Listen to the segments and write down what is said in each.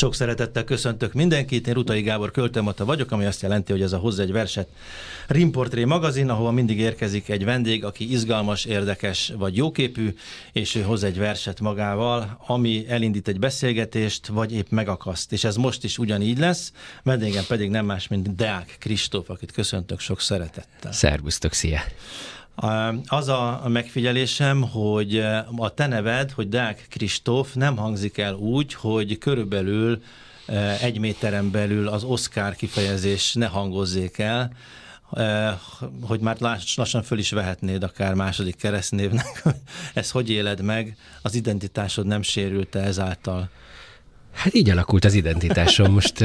Sok szeretettel köszöntök mindenkit, én Rutai Gábor költőmata vagyok, ami azt jelenti, hogy ez a hozzá egy verset Rimportré magazin, ahova mindig érkezik egy vendég, aki izgalmas, érdekes vagy jóképű, és ő hoz egy verset magával, ami elindít egy beszélgetést, vagy épp megakaszt. És ez most is ugyanígy lesz, vendégem pedig nem más, mint Deák Kristóf, akit köszöntök sok szeretettel. Szervusztok, szia! Az a megfigyelésem, hogy a te neved, hogy Deák Kristóf nem hangzik el úgy, hogy körülbelül egy méteren belül az Oscar kifejezés ne hangozzék el, hogy már lassan föl is vehetnéd akár második keresztnévnek. Ezt hogy éled meg? Az identitásod nem sérült e ezáltal? Hát így alakult az identitásom, most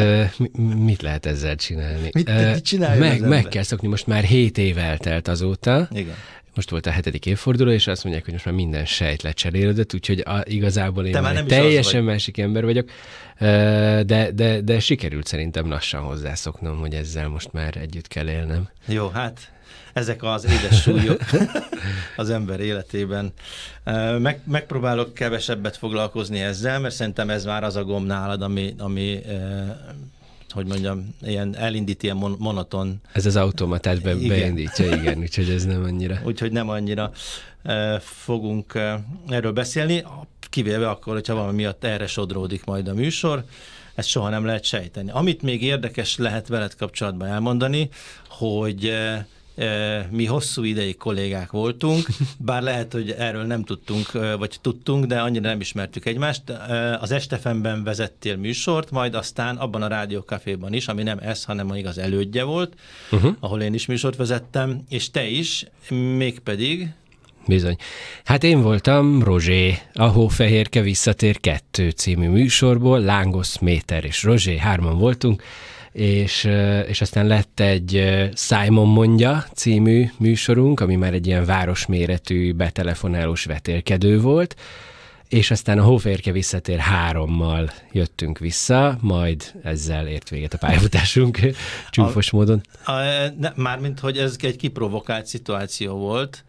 mit lehet ezzel csinálni? Mit, mit csinálja meg, meg kell szokni, most már 7 év eltelt azóta. Igen most volt a hetedik évforduló, és azt mondják, hogy most már minden sejt lecserélődött, úgyhogy a, igazából én már már teljesen vagy. másik ember vagyok, de, de, de sikerült szerintem lassan hozzászoknom, hogy ezzel most már együtt kell élnem. Jó, hát ezek az édes súlyok az ember életében. Meg, megpróbálok kevesebbet foglalkozni ezzel, mert szerintem ez már az a gomb nálad, ami, ami hogy mondjam, ilyen elindít ilyen mon- monoton. Ez az automatát be- igen. beindítja, igen, úgyhogy ez nem annyira. Úgyhogy nem annyira fogunk erről beszélni, kivéve akkor, hogyha valami miatt erre sodródik majd a műsor, ezt soha nem lehet sejteni. Amit még érdekes lehet veled kapcsolatban elmondani, hogy mi hosszú ideig kollégák voltunk, bár lehet, hogy erről nem tudtunk, vagy tudtunk, de annyira nem ismertük egymást. Az Estefemben vezettél műsort, majd aztán abban a rádiókaféban is, ami nem ez, hanem a igaz elődje volt, uh-huh. ahol én is műsort vezettem, és te is, mégpedig... Bizony. Hát én voltam Rozsé, a Hófehérke visszatér 2 című műsorból, Lángos Méter és Rozsé, hárman voltunk, és, és aztán lett egy Simon Mondja című műsorunk, ami már egy ilyen városméretű betelefonálós vetélkedő volt, és aztán a Hóférke visszatér hárommal jöttünk vissza, majd ezzel ért véget a pályafutásunk csúfos a, módon. A, ne, mármint, hogy ez egy kiprovokált szituáció volt,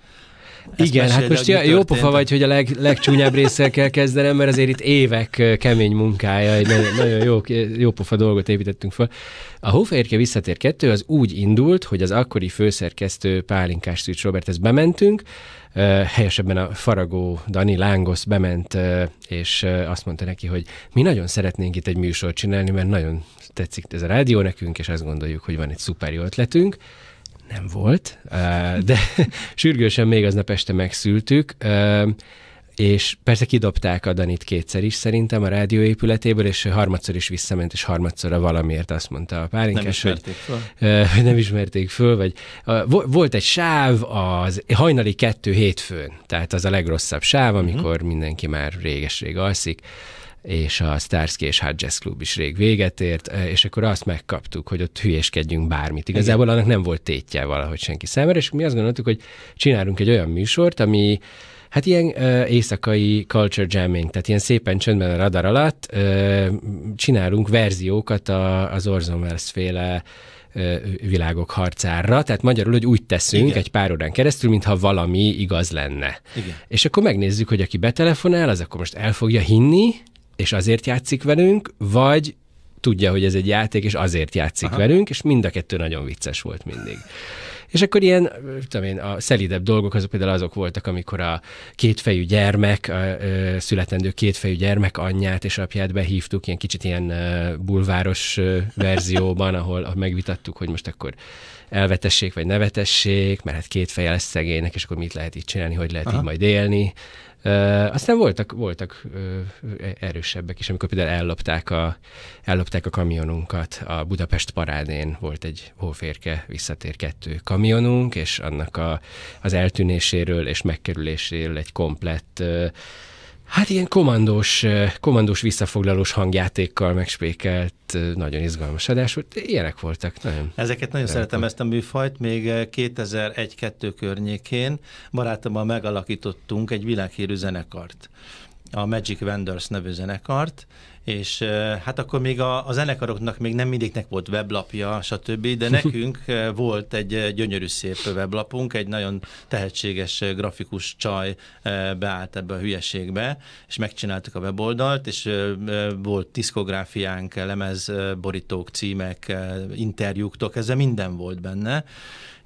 ezt Igen, hát most ja, jó pofa vagy, hogy a leg, legcsúnyább részsel kell kezdenem, mert azért itt évek kemény munkája, egy nagyon, nagyon jó, jó pofa dolgot építettünk fel. A Hófehérke visszatér kettő az úgy indult, hogy az akkori főszerkesztő Pálinkás Szűcs Roberthez bementünk, helyesebben a Faragó Dani Lángosz bement, és azt mondta neki, hogy mi nagyon szeretnénk itt egy műsort csinálni, mert nagyon tetszik ez a rádió nekünk, és azt gondoljuk, hogy van egy szuper jó ötletünk nem volt, de sürgősen még aznap este megszültük, és persze kidobták a Danit kétszer is szerintem a rádióépületéből, és harmadszor is visszament, és harmadszorra valamiért azt mondta a pálinkás, nem ismerték hogy föl. nem ismerték föl, vagy volt egy sáv az hajnali kettő hétfőn, tehát az a legrosszabb sáv, mhm. amikor mindenki már réges-rég alszik, és a Starsky és Hard Jazz Club is rég véget ért, eh, és akkor azt megkaptuk, hogy ott hülyeskedjünk bármit. Igazából Igen. annak nem volt tétje valahogy senki számára, és mi azt gondoltuk, hogy csinálunk egy olyan műsort, ami Hát ilyen ö, eh, éjszakai culture jamming, tehát ilyen szépen csöndben a radar alatt ö, eh, csinálunk verziókat a, az Orson Welles féle világok harcára, tehát magyarul, hogy úgy teszünk Igen. egy pár órán keresztül, mintha valami igaz lenne. Igen. És akkor megnézzük, hogy aki betelefonál, az akkor most el fogja hinni, és azért játszik velünk, vagy tudja, hogy ez egy játék, és azért játszik Aha. velünk, és mind a kettő nagyon vicces volt mindig. És akkor ilyen, tudom én, a szelidebb dolgok azok például azok voltak, amikor a kétfejű gyermek, a, születendő kétfejű gyermek anyját és apját behívtuk, ilyen kicsit ilyen bulváros verzióban, ahol, megvitattuk, hogy most akkor elvetessék, vagy nevetessék, mert hát két feje lesz szegénynek, és akkor mit lehet így csinálni, hogy lehet Aha. így majd élni, Uh, aztán voltak, voltak uh, erősebbek is, amikor például ellopták a, ellopták a kamionunkat. A Budapest parádén volt egy hóférke visszatér kettő kamionunk, és annak a, az eltűnéséről és megkerüléséről egy komplett uh, Hát ilyen komandós, komandós visszafoglalós hangjátékkal megspékelt, nagyon izgalmas adás volt. Ilyenek voltak, nagyon. Ezeket nagyon szeretem ezt a műfajt. Még 2001-2 környékén barátommal megalakítottunk egy világhírű zenekart a Magic Vendors nevű zenekart, és hát akkor még a, a zenekaroknak még nem mindignek volt weblapja, stb., de nekünk volt egy gyönyörű szép weblapunk, egy nagyon tehetséges grafikus csaj beállt ebbe a hülyeségbe, és megcsináltuk a weboldalt, és volt diszkográfiánk, lemez, borítók, címek, interjúktok, ezzel minden volt benne,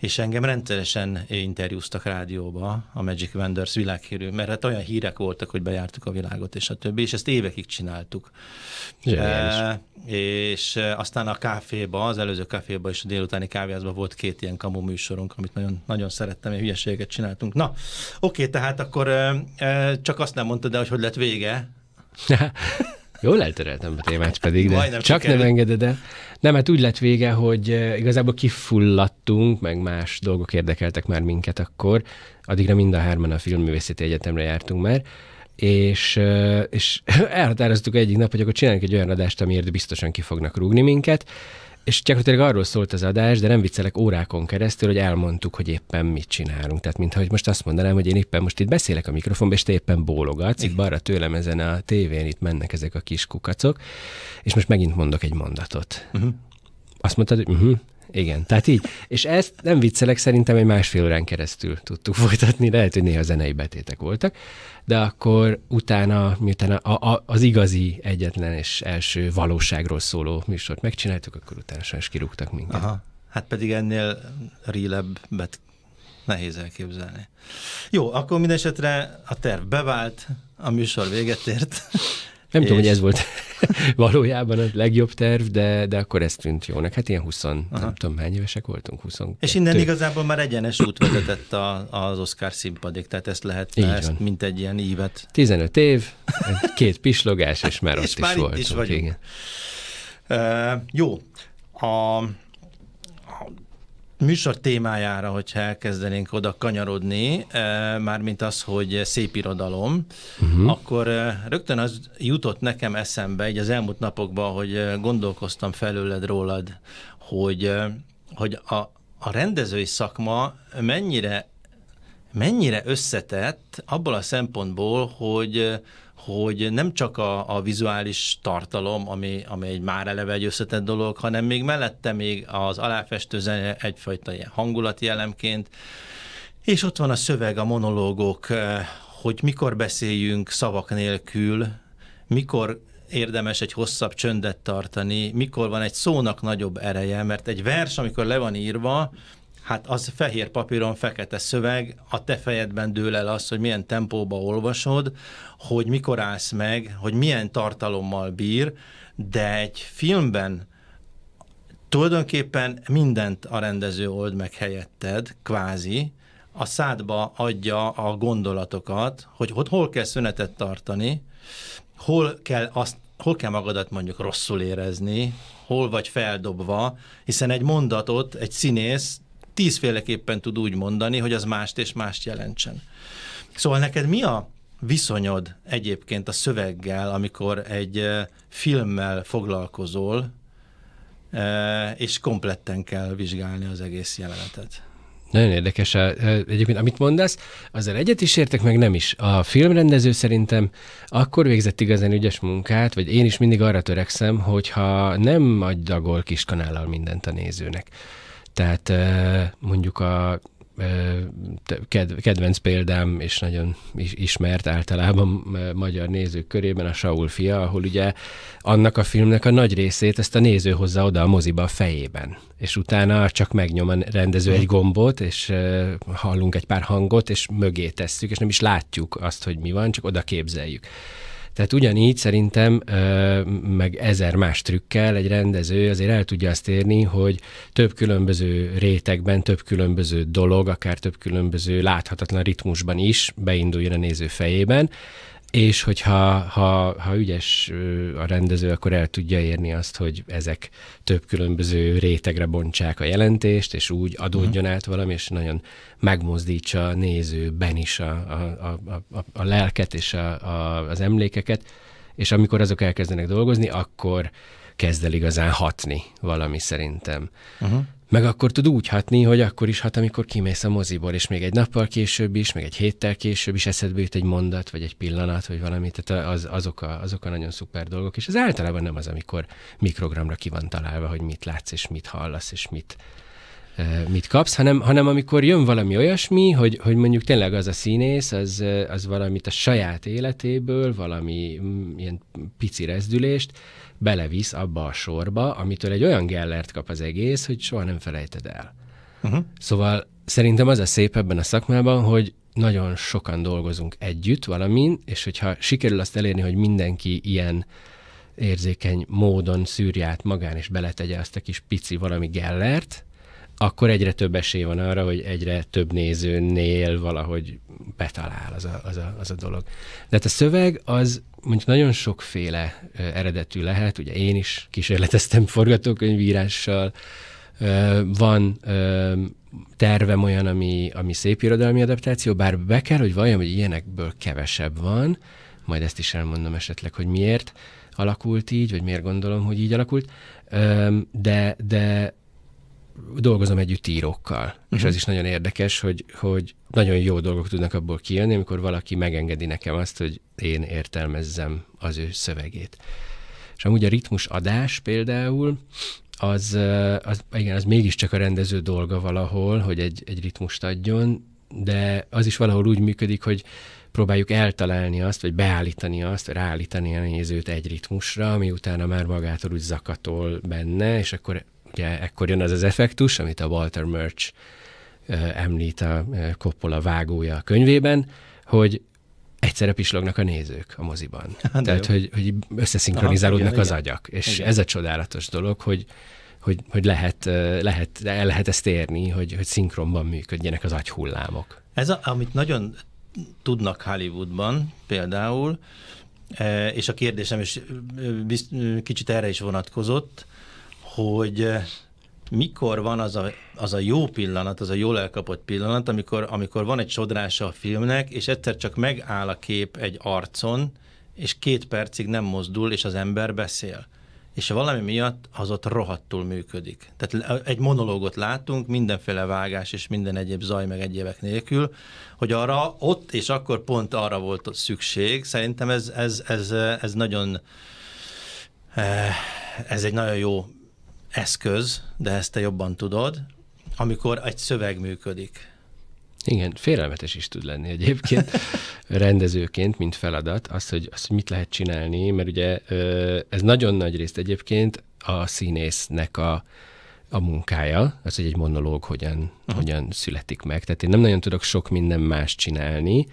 és engem rendszeresen interjúztak rádióba a Magic Vendors világhírű, mert hát olyan hírek voltak, hogy bejártuk a világot, és a többi, és ezt évekig csináltuk. E, és eh, aztán a kávéba, az előző kávéba és a délutáni kávéházban volt két ilyen kamu műsorunk, amit nagyon, nagyon szerettem, és hülyeséget csináltunk. Na, oké, tehát akkor e, csak azt nem mondtad, de hogy hogy lett vége, Jól eltereltem a témát pedig, de Majdnem csak sikerül. nem engeded el. Nem, hát úgy lett vége, hogy eh, igazából kifulladtunk, meg más dolgok érdekeltek már minket akkor. Addigra mind a hárman a Filmművészeti Egyetemre jártunk már és, eh, és elhatároztuk egyik nap, hogy akkor csinálunk egy olyan adást, amiért biztosan ki fognak rúgni minket, és gyakorlatilag arról szólt az adás, de nem viccelek órákon keresztül, hogy elmondtuk, hogy éppen mit csinálunk. Tehát, mintha most azt mondanám, hogy én éppen most itt beszélek a mikrofonba, és te éppen bólogatsz, itt balra tőlem ezen a tévén itt mennek ezek a kis kukacok, és most megint mondok egy mondatot. Uh-huh. Azt mondtad, hogy uh-huh, igen. Tehát így. És ezt nem viccelek, szerintem egy másfél órán keresztül tudtuk folytatni, lehet, hogy néha zenei betétek voltak, de akkor utána, miután a, a, az igazi egyetlen és első valóságról szóló műsort megcsináltuk, akkor utána sajnos kirúgtak minket. Aha. Hát pedig ennél rílebbet nehéz elképzelni. Jó, akkor mindesetre a terv bevált, a műsor véget ért. Nem és... tudom, hogy ez volt valójában a legjobb terv, de, de akkor ez tűnt jónak. Hát ilyen 20, Aha. nem tudom, hány évesek voltunk, 20. És innen igazából már egyenes út vezetett a, az Oscar színpadig, tehát ezt lehet, ezt mint egy ilyen ívet. 15 év, két pislogás, és már és ott már is voltunk. Is vagyunk. Igen. Uh, jó. A, műsor témájára, hogyha elkezdenénk oda kanyarodni, eh, mármint az, hogy szép irodalom, uh-huh. akkor eh, rögtön az jutott nekem eszembe, így az elmúlt napokban, hogy eh, gondolkoztam felőled rólad, hogy, hogy a, a rendezői szakma mennyire mennyire összetett abból a szempontból, hogy hogy nem csak a, a vizuális tartalom, ami, ami egy már eleve egy összetett dolog, hanem még mellette még az aláfestő zene egyfajta ilyen hangulati elemként, és ott van a szöveg, a monológok, eh, hogy mikor beszéljünk szavak nélkül, mikor érdemes egy hosszabb csöndet tartani, mikor van egy szónak nagyobb ereje, mert egy vers, amikor le van írva, hát az fehér papíron fekete szöveg, a te fejedben dől el az, hogy milyen tempóba olvasod, hogy mikor állsz meg, hogy milyen tartalommal bír, de egy filmben tulajdonképpen mindent a rendező old meg helyetted, kvázi, a szádba adja a gondolatokat, hogy ott hol kell szünetet tartani, hol kell azt hol kell magadat mondjuk rosszul érezni, hol vagy feldobva, hiszen egy mondatot egy színész tízféleképpen tud úgy mondani, hogy az mást és mást jelentsen. Szóval neked mi a viszonyod egyébként a szöveggel, amikor egy filmmel foglalkozol, és kompletten kell vizsgálni az egész jelenetet? Nagyon érdekes. Egyébként, amit mondasz, azzal egyet is értek, meg nem is. A filmrendező szerintem akkor végzett igazán ügyes munkát, vagy én is mindig arra törekszem, hogyha nem adagol kis kanállal mindent a nézőnek. Tehát mondjuk a kedvenc példám, és nagyon ismert általában magyar nézők körében a Saul fia, ahol ugye annak a filmnek a nagy részét ezt a néző hozza oda a moziba a fejében. És utána csak megnyom a rendező egy gombot, és hallunk egy pár hangot, és mögé tesszük, és nem is látjuk azt, hogy mi van, csak oda képzeljük. Tehát ugyanígy szerintem, meg ezer más trükkel egy rendező azért el tudja azt érni, hogy több különböző rétegben, több különböző dolog, akár több különböző láthatatlan ritmusban is beinduljon a néző fejében, és hogyha ha, ha ügyes a rendező, akkor el tudja érni azt, hogy ezek több különböző rétegre bontsák a jelentést, és úgy adódjon mhm. át valami, és nagyon megmozdítsa a nézőben is a, a, a, a, a lelket és a, a, az emlékeket, és amikor azok elkezdenek dolgozni, akkor kezd el igazán hatni valami szerintem. Uh-huh. Meg akkor tud úgy hatni, hogy akkor is hat, amikor kimész a moziból, és még egy nappal később is, még egy héttel később is eszedbe jut egy mondat, vagy egy pillanat, vagy valami, tehát az, azok, a, azok a nagyon szuper dolgok, és ez általában nem az, amikor mikrogramra ki van találva, hogy mit látsz, és mit hallasz, és mit, mit kapsz, hanem, hanem amikor jön valami olyasmi, hogy, hogy mondjuk tényleg az a színész, az, az valamit a saját életéből, valami mm, ilyen pici rezdülést belevisz abba a sorba, amitől egy olyan gellert kap az egész, hogy soha nem felejted el. Uh-huh. Szóval szerintem az a szép ebben a szakmában, hogy nagyon sokan dolgozunk együtt valamin, és hogyha sikerül azt elérni, hogy mindenki ilyen érzékeny módon szűrját magán, és beletegye azt a kis pici valami gellert, akkor egyre több esély van arra, hogy egyre több nézőnél valahogy betalál az a, az a, az a dolog. De hát a szöveg az mondjuk nagyon sokféle eredetű lehet, ugye én is kísérleteztem forgatókönyvírással, van tervem olyan, ami, ami szép irodalmi adaptáció, bár be kell, hogy valljam, hogy ilyenekből kevesebb van, majd ezt is elmondom esetleg, hogy miért alakult így, vagy miért gondolom, hogy így alakult, de, de dolgozom együtt írókkal, uh-huh. és mhm. az is nagyon érdekes, hogy, hogy nagyon jó dolgok tudnak abból kijönni, amikor valaki megengedi nekem azt, hogy én értelmezzem az ő szövegét. És amúgy a ritmus adás például, az, az, igen, az mégiscsak a rendező dolga valahol, hogy egy, egy ritmust adjon, de az is valahol úgy működik, hogy próbáljuk eltalálni azt, vagy beállítani azt, vagy ráállítani a nézőt egy ritmusra, ami utána már magától úgy zakatol benne, és akkor ugye ekkor jön az az effektus, amit a Walter Murch említ a Coppola vágója a könyvében, hogy egyszerre pislognak a nézők a moziban. Ha, Tehát, hogy, hogy összeszinkronizálódnak Aha, igen, az igen. agyak. És igen. ez a csodálatos dolog, hogy hogy, hogy lehet, lehet, el lehet ezt érni, hogy, hogy szinkronban működjenek az agyhullámok. Ez, a, amit nagyon tudnak Hollywoodban például, e, és a kérdésem is kicsit erre is vonatkozott, hogy eh, mikor van az a, az a jó pillanat, az a jól elkapott pillanat, amikor, amikor van egy sodrása a filmnek, és egyszer csak megáll a kép egy arcon, és két percig nem mozdul, és az ember beszél. És valami miatt az ott rohadtul működik. Tehát egy monológot látunk, mindenféle vágás és minden egyéb zaj meg egyébek nélkül, hogy arra ott és akkor pont arra volt ott szükség. Szerintem ez, ez, ez, ez nagyon eh, ez egy nagyon jó eszköz, de ezt te jobban tudod, amikor egy szöveg működik. Igen, félelmetes is tud lenni egyébként rendezőként, mint feladat, az, hogy, az, hogy mit lehet csinálni, mert ugye ez nagyon nagy részt egyébként a színésznek a, a munkája, az, hogy egy monológ hogyan, uh-huh. hogyan születik meg. Tehát én nem nagyon tudok sok minden más csinálni,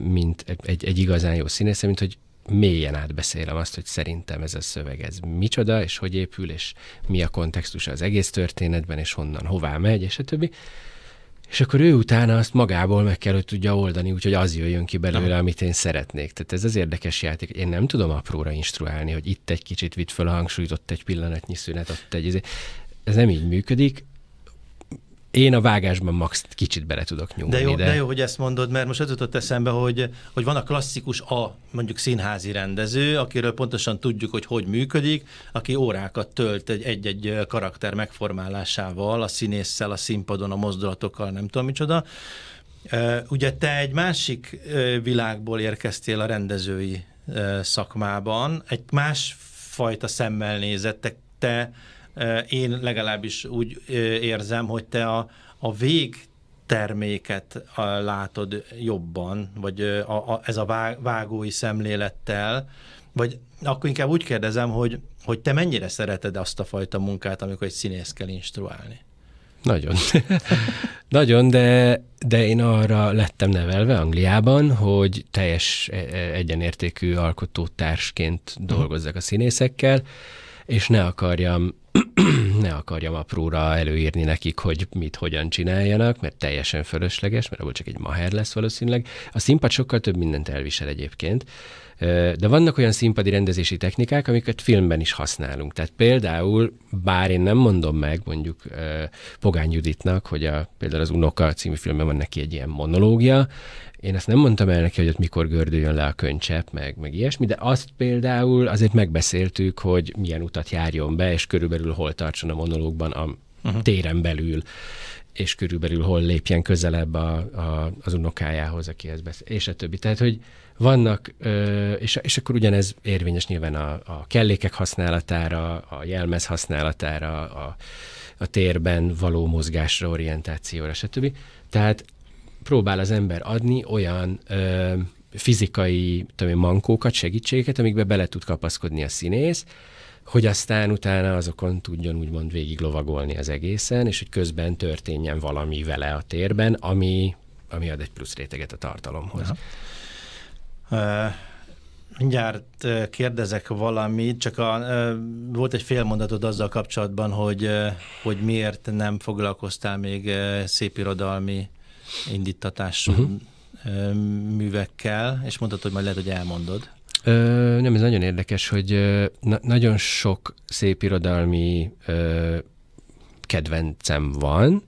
mint egy, egy igazán jó színész, mint hogy mélyen átbeszélem azt, hogy szerintem ez a szöveg, ez micsoda, és hogy épül, és mi a kontextusa az egész történetben, és honnan, hová megy, és a többi. És akkor ő utána azt magából meg kell, hogy tudja oldani, úgyhogy az jöjjön ki belőle, Aha. amit én szeretnék. Tehát ez az érdekes játék. Én nem tudom apróra instruálni, hogy itt egy kicsit vitt föl a hangsúlyt, ott egy pillanatnyi szünet, ott egy... Ez nem így működik én a vágásban max kicsit bele tudok nyúlni. De jó, de... de jó, hogy ezt mondod, mert most az jutott eszembe, hogy, hogy van a klasszikus a mondjuk színházi rendező, akiről pontosan tudjuk, hogy hogy működik, aki órákat tölt egy-egy karakter megformálásával, a színésszel, a színpadon, a mozdulatokkal, nem tudom micsoda. Ugye te egy másik világból érkeztél a rendezői szakmában, egy másfajta szemmel nézettek te, te Eh, én legalábbis úgy eh, érzem, hogy te a, a vég terméket eh, látod jobban, vagy a, a, ez a vágói szemlélettel, vagy akkor inkább úgy kérdezem, hogy, hogy te mennyire szereted azt a fajta munkát, amikor egy színész kell instruálni? Nagyon. Nagyon, de, de én arra lettem nevelve Angliában, hogy teljes e, e, egyenértékű alkotótársként mhm. dolgozzak a színészekkel, és ne akarjam ne akarjam apróra előírni nekik, hogy mit hogyan csináljanak, mert teljesen fölösleges, mert abból csak egy maher lesz valószínűleg. A színpad sokkal több mindent elvisel egyébként. De vannak olyan színpadi rendezési technikák, amiket filmben is használunk. Tehát például, bár én nem mondom meg mondjuk Pogány Juditnak, hogy a, például az Unoka című filmben van neki egy ilyen monológia, én ezt nem mondtam el neki, hogy ott mikor gördüljön le a könycsepp, meg, meg ilyesmi, de azt például azért megbeszéltük, hogy milyen utat járjon be, és körülbelül hol tartson a monológban, a uh-huh. téren belül, és körülbelül hol lépjen közelebb a, a, az unokájához, akihez beszél, és a többi. Tehát, hogy vannak, és, és akkor ugyanez érvényes nyilván a, a kellékek használatára, a jelmez használatára, a, a térben való mozgásra, orientációra, stb. Tehát próbál az ember adni olyan ö, fizikai tudom mankókat, segítségeket, amikbe bele tud kapaszkodni a színész, hogy aztán utána azokon tudjon úgymond végig lovagolni az egészen, és hogy közben történjen valami vele a térben, ami, ami ad egy plusz réteget a tartalomhoz. Uh... Mindjárt kérdezek valamit, csak a, volt egy fél mondatod azzal kapcsolatban, hogy, hogy miért nem foglalkoztál még szépirodalmi indítatású uh-huh. művekkel, és mondtad, hogy majd lehet, hogy elmondod. Ö, nem, ez nagyon érdekes, hogy na- nagyon sok szép irodalmi ö, kedvencem van,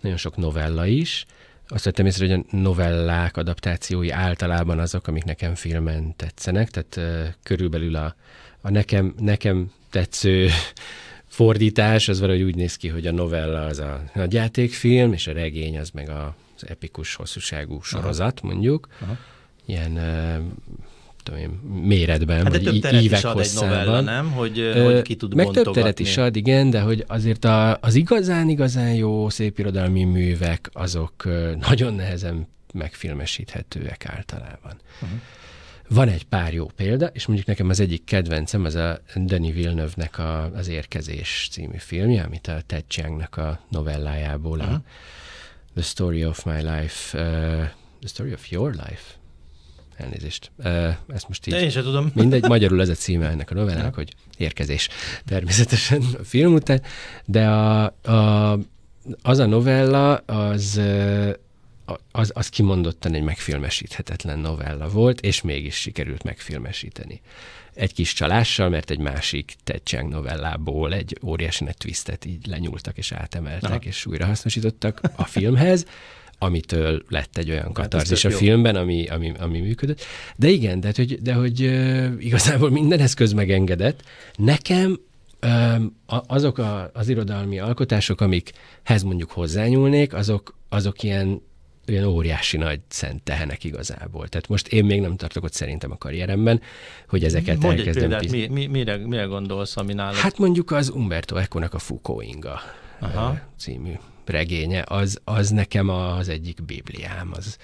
nagyon sok novella is. Azt vettem észre, hogy a novellák adaptációi általában azok, amik nekem filmen tetszenek, tehát ö, körülbelül a, a nekem, nekem tetsző fordítás, az valahogy úgy néz ki, hogy a novella az a nagyjátékfilm, és a regény az meg a, az epikus hosszúságú sorozat, Aha. mondjuk. Aha. Ilyen tudom én, méretben, hát vagy több teret ívek is ad hosszában. egy novella, nem? Hogy, Ö, hogy ki tud Meg több teret is ad, igen, de hogy azért a, az igazán-igazán jó szépirodalmi művek, azok nagyon nehezen megfilmesíthetőek általában. Uh-huh. Van egy pár jó példa, és mondjuk nekem az egyik kedvencem az a Denis Villeneuve-nek a, az Érkezés című filmje, amit a Ted Chiang-nak a novellájából, uh-huh. a mhm. The Story of My Life, uh, The Story of Your Life Elnézést. Ezt most így... De én sem tudom. Mindegy, magyarul ez a címe ennek a novellának, hogy érkezés természetesen a film után, de a, a, az a novella, az, az, az kimondottan egy megfilmesíthetetlen novella volt, és mégis sikerült megfilmesíteni. Egy kis csalással, mert egy másik Ted Chiang novellából egy óriási twistet így lenyúltak és átemeltek, Aha. és újra hasznosítottak a filmhez, amitől lett egy olyan hát katarzis hát a filmben, ami, ami, ami működött. De igen, de hát, hogy, de hogy igazából minden eszköz megengedett. Nekem azok a, az irodalmi alkotások, amikhez mondjuk hozzányúlnék, azok, azok ilyen olyan óriási nagy szent tehenek igazából. Tehát most én még nem tartok ott szerintem a karrieremben, hogy ezeket Mondj elkezdem. Egy példát, mi, mi, mire, mire gondolsz, ami nálad? Hát mondjuk az Umberto Eco-nak a Foucault inga Aha. című regénye, az, az nekem az egyik bibliám, az,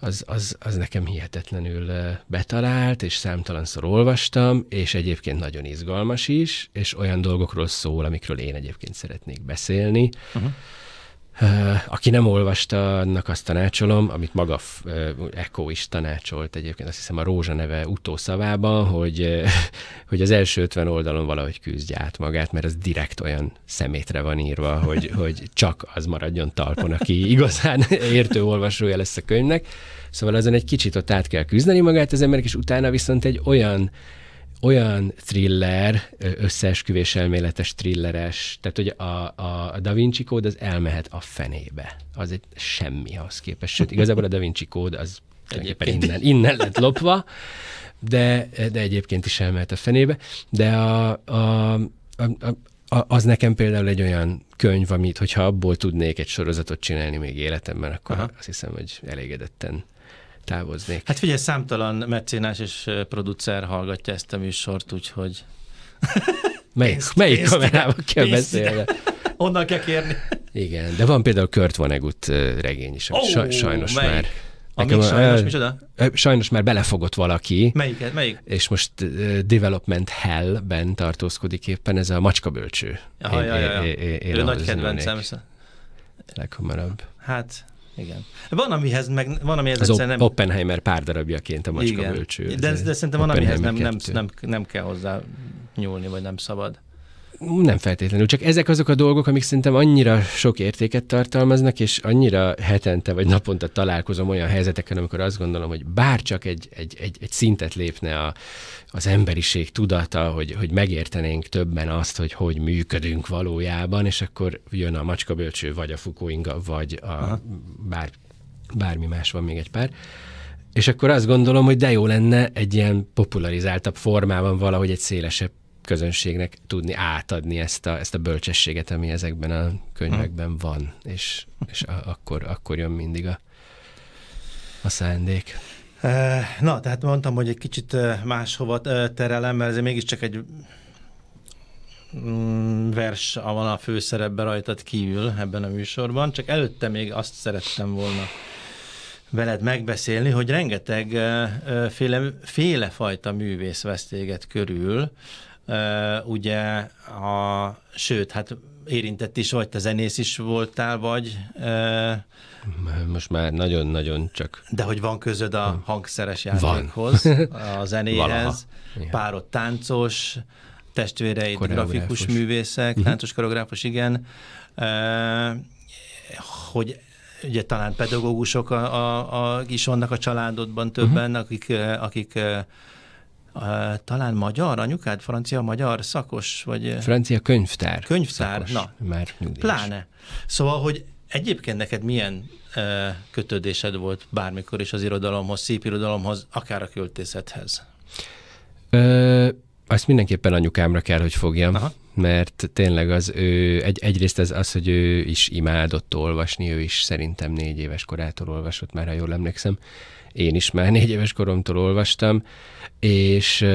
az, az, az nekem hihetetlenül betalált, és számtalanszor olvastam, és egyébként nagyon izgalmas is, és olyan dolgokról szól, amikről én egyébként szeretnék beszélni. Uh-huh aki nem olvasta, annak azt tanácsolom, amit maga Eko is tanácsolt egyébként, azt hiszem a Rózsa neve utószavában, hogy, hogy az első 50 oldalon valahogy küzdje át magát, mert az direkt olyan szemétre van írva, hogy, hogy csak az maradjon talpon, aki igazán értő olvasója lesz a könyvnek. Szóval azon egy kicsit ott át kell küzdeni magát az emberek, és utána viszont egy olyan olyan thriller, összeesküvés elméletes thrilleres, tehát hogy a, a Da Vinci kód az elmehet a fenébe. Az egy semmi ahhoz képest. Sőt, igazából a Da Vinci kód az egyébként innen, innen lett lopva, de, de egyébként is elmehet a fenébe. De a, a, a, a az nekem például egy olyan könyv, amit, hogyha abból tudnék egy sorozatot csinálni még életemben, akkor Aha. azt hiszem, hogy elégedetten távoznék. Hát figyelj, számtalan mecénás és producer hallgatja ezt a műsort, úgyhogy... melyik, pénzt, melyik pénzt, kamerával kell beszélni? Onnan kell kérni. Igen, de van például Kurt Vonnegut regény is, oh, sajnos melyik? már... Nekem, Amíg sajnos, el, Sajnos már belefogott valaki. Melyiket, melyik? És most uh, Development Hell-ben tartózkodik éppen ez a macskabölcső. Ja, ja, ja. Ő nagy kedvencem. Szóval- Leghamarabb. Hát, igen. Van, amihez meg, van, amihez az nem... Oppenheimer pár darabjaként a macska bölcső. De, de, de szerintem van, amihez nem, nem, nem, nem kell hozzá nyúlni, vagy nem szabad. Nem feltétlenül, csak ezek azok a dolgok, amik szerintem annyira sok értéket tartalmaznak, és annyira hetente vagy naponta találkozom olyan helyzeteken, amikor azt gondolom, hogy bár csak egy, egy, egy, egy szintet lépne a, az emberiség tudata, hogy, hogy megértenénk többen azt, hogy hogy működünk valójában, és akkor jön a macska bölcső, vagy a fukuinga, vagy a bár, bármi más van még egy pár. És akkor azt gondolom, hogy de jó lenne egy ilyen popularizáltabb formában valahogy egy szélesebb közönségnek tudni átadni ezt a, ezt a bölcsességet, ami ezekben a könyvekben hm. van, és, és a, akkor, akkor jön mindig a, a szándék. Na, tehát mondtam, hogy egy kicsit máshova terelem, mert ez mégiscsak egy mm, vers van a főszerepben rajtad kívül ebben a műsorban, csak előtte még azt szerettem volna veled megbeszélni, hogy rengeteg féle, fajta művész vesz téged körül, ugye a, sőt, hát érintett is vagy, te zenész is voltál, vagy... Most már nagyon-nagyon csak... De hogy van közöd a hm. hangszeres játékhoz, a zenéhez, párod táncos, testvéreid grafikus művészek, mhm. táncos koreográfus, igen, hogy ugye talán pedagógusok a, a, a, is vannak a családodban többen, uh-huh. akik, akik talán magyar, anyukád francia-magyar szakos, vagy... Francia könyvtár. Könyvtár, szakos, na. Már nyugdíjas. Pláne. Szóval, hogy egyébként neked milyen kötődésed volt bármikor is az irodalomhoz, szép irodalomhoz, akár a költészethez? Ö, azt mindenképpen anyukámra kell, hogy fogjam, Aha. mert tényleg az ő, egy, egyrészt az, az, hogy ő is imádott olvasni, ő is szerintem négy éves korától olvasott már, ha jól emlékszem, én is már négy éves koromtól olvastam, és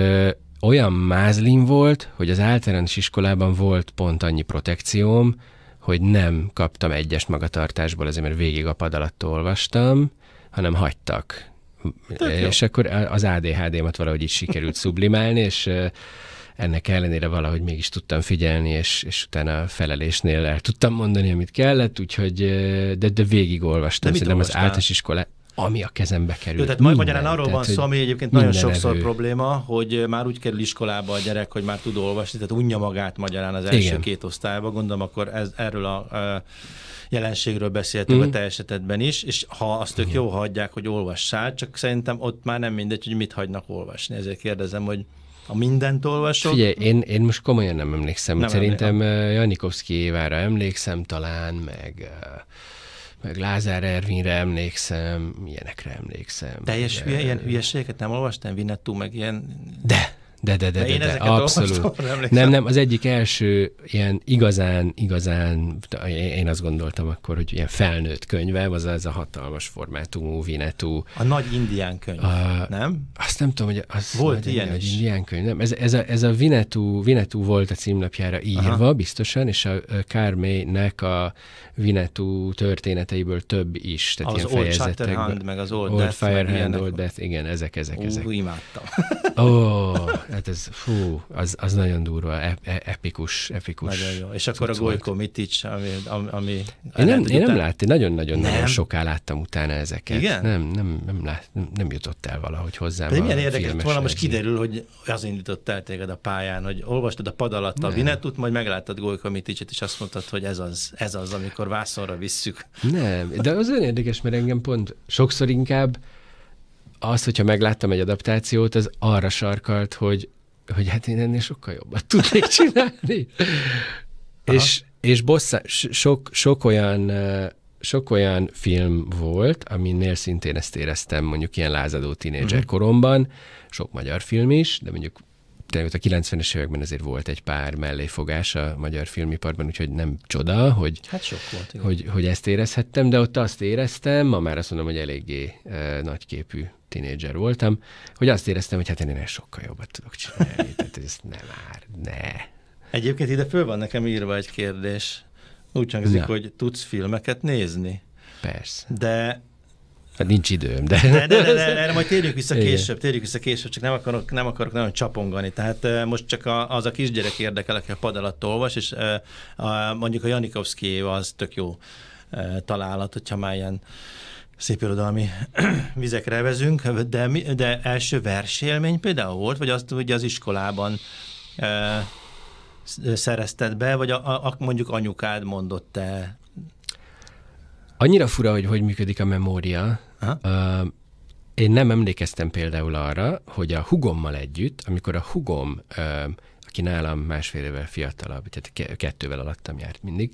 olyan mázlin volt, hogy az általános iskolában volt pont annyi protekcióm, hogy nem kaptam egyes magatartásból, azért mert végig a pad alatt olvastam, hanem hagytak. Tök hát és jó. akkor az ADHD-mat valahogy így sikerült sublimálni, és ennek ellenére valahogy mégis tudtam figyelni, és, és utána a felelésnél el tudtam mondani, amit kellett, úgyhogy de, de végig olvastam. de szerintem olvastál? az általános iskolát ami a kezembe kerül. Jó, tehát majd magyarán arról tehát, van szó, ami egyébként nagyon sokszor erő. probléma, hogy már úgy kerül iskolába a gyerek, hogy már tud olvasni, tehát unja magát magyarán az első Igen. két osztályba, gondolom akkor ez, erről a, a jelenségről beszéltünk mm. a mhm. te esetedben is, és ha azt tök Igen. jó hagyják, hogy olvassál, csak szerintem ott már nem mindegy, hogy mit hagynak olvasni. Ezért kérdezem, hogy a mindent olvasok. Figyelj, én, én most komolyan nem emlékszem. Nem Szerintem emlékszem. Évára emlékszem talán, meg meg Lázár Ervinre emlékszem, ilyenekre emlékszem. Teljes hülye, ilyen hülyeségeket nem olvastam, Vinettú, meg ilyen... De! De, de, de, de, de, én de, de abszolút. nem, nem, nem, az egyik első ilyen igazán, igazán, én azt gondoltam akkor, hogy ilyen felnőtt könyve, az ez a hatalmas formátumú, vinetú. A nagy indián könyv, a, nem? Azt nem tudom, hogy az volt ilyen is. indián könyv, nem? Ez, ez a, ez a vinetú, vinetú volt a címlapjára írva, Aha. biztosan, és a Kármének a vinetú történeteiből több is, tehát az ilyen old Shatterhand, meg az Old, old Death. Firehand, Old Death, igen, ezek, ezek, Ú, ezek. imádtam. Ó, oh, Hát ez, fú, az, az nagyon durva, e, e, epikus, epikus. Nagyon jó. És akkor a Gojko Mitics, ami... ami én nem, én nem láttam, nagyon-nagyon-nagyon soká láttam utána ezeket. Igen? Nem, nem, nem, lát, nem jutott el valahogy hozzám. De milyen érdekes, volna most kiderül, hogy az indított el téged a pályán, hogy olvastad a pad alatt a nem. Vinetut, majd megláttad Gojko Miticet, és azt mondtad, hogy ez az, ez az, amikor vászonra visszük. Nem, de az olyan érdekes, mert engem pont sokszor inkább az, hogyha megláttam egy adaptációt, az arra sarkalt, hogy, hogy hát én ennél sokkal jobbat tudnék csinálni. és, és bossza, sok, sok olyan sok olyan film volt, aminél szintén ezt éreztem mondjuk ilyen lázadó tínédzser uh-huh. Mhm. koromban, sok magyar film is, de mondjuk a 90-es években azért volt egy pár melléfogás a magyar filmiparban, úgyhogy nem csoda, hogy, hát sok volt, hogy, hogy ezt érezhettem, de ott azt éreztem, ma már azt mondom, hogy eléggé e, nagyképű tinédzser voltam, hogy azt éreztem, hogy hát én ennél sokkal jobbat tudok csinálni. Tehát ez nem már, ne. Egyébként ide föl van nekem írva egy kérdés. Úgy hangzik, hogy tudsz filmeket nézni. Persze. De Hát nincs időm, de... De, de, de, de erre majd térjük vissza később, térjük vissza később, csak nem akarok, nem akarok nagyon csapongani. Tehát most csak a, az a kisgyerek érdekel, aki a pad alatt olvas, és a, mondjuk a Janikovszki az tök jó találat, hogyha már ilyen szép irodalmi vizekre vezünk, de, de első versélmény például volt, vagy azt ugye az iskolában e, szerezted be, vagy a, a, mondjuk anyukád mondott te? Annyira fura, hogy hogy működik a memória. Aha. én nem emlékeztem például arra, hogy a hugommal együtt, amikor a hugom, aki nálam másfél évvel fiatalabb, tehát kettővel alattam járt mindig,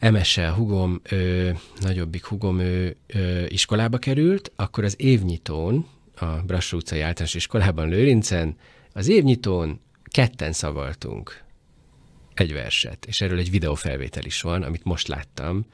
MSL hugom, ö, nagyobbik hugom, ő, ö, iskolába került, akkor az évnyitón, a Brassó utcai általános iskolában Lőrincen, az évnyitón ketten szavaltunk egy verset, és erről egy videófelvétel is van, amit most láttam,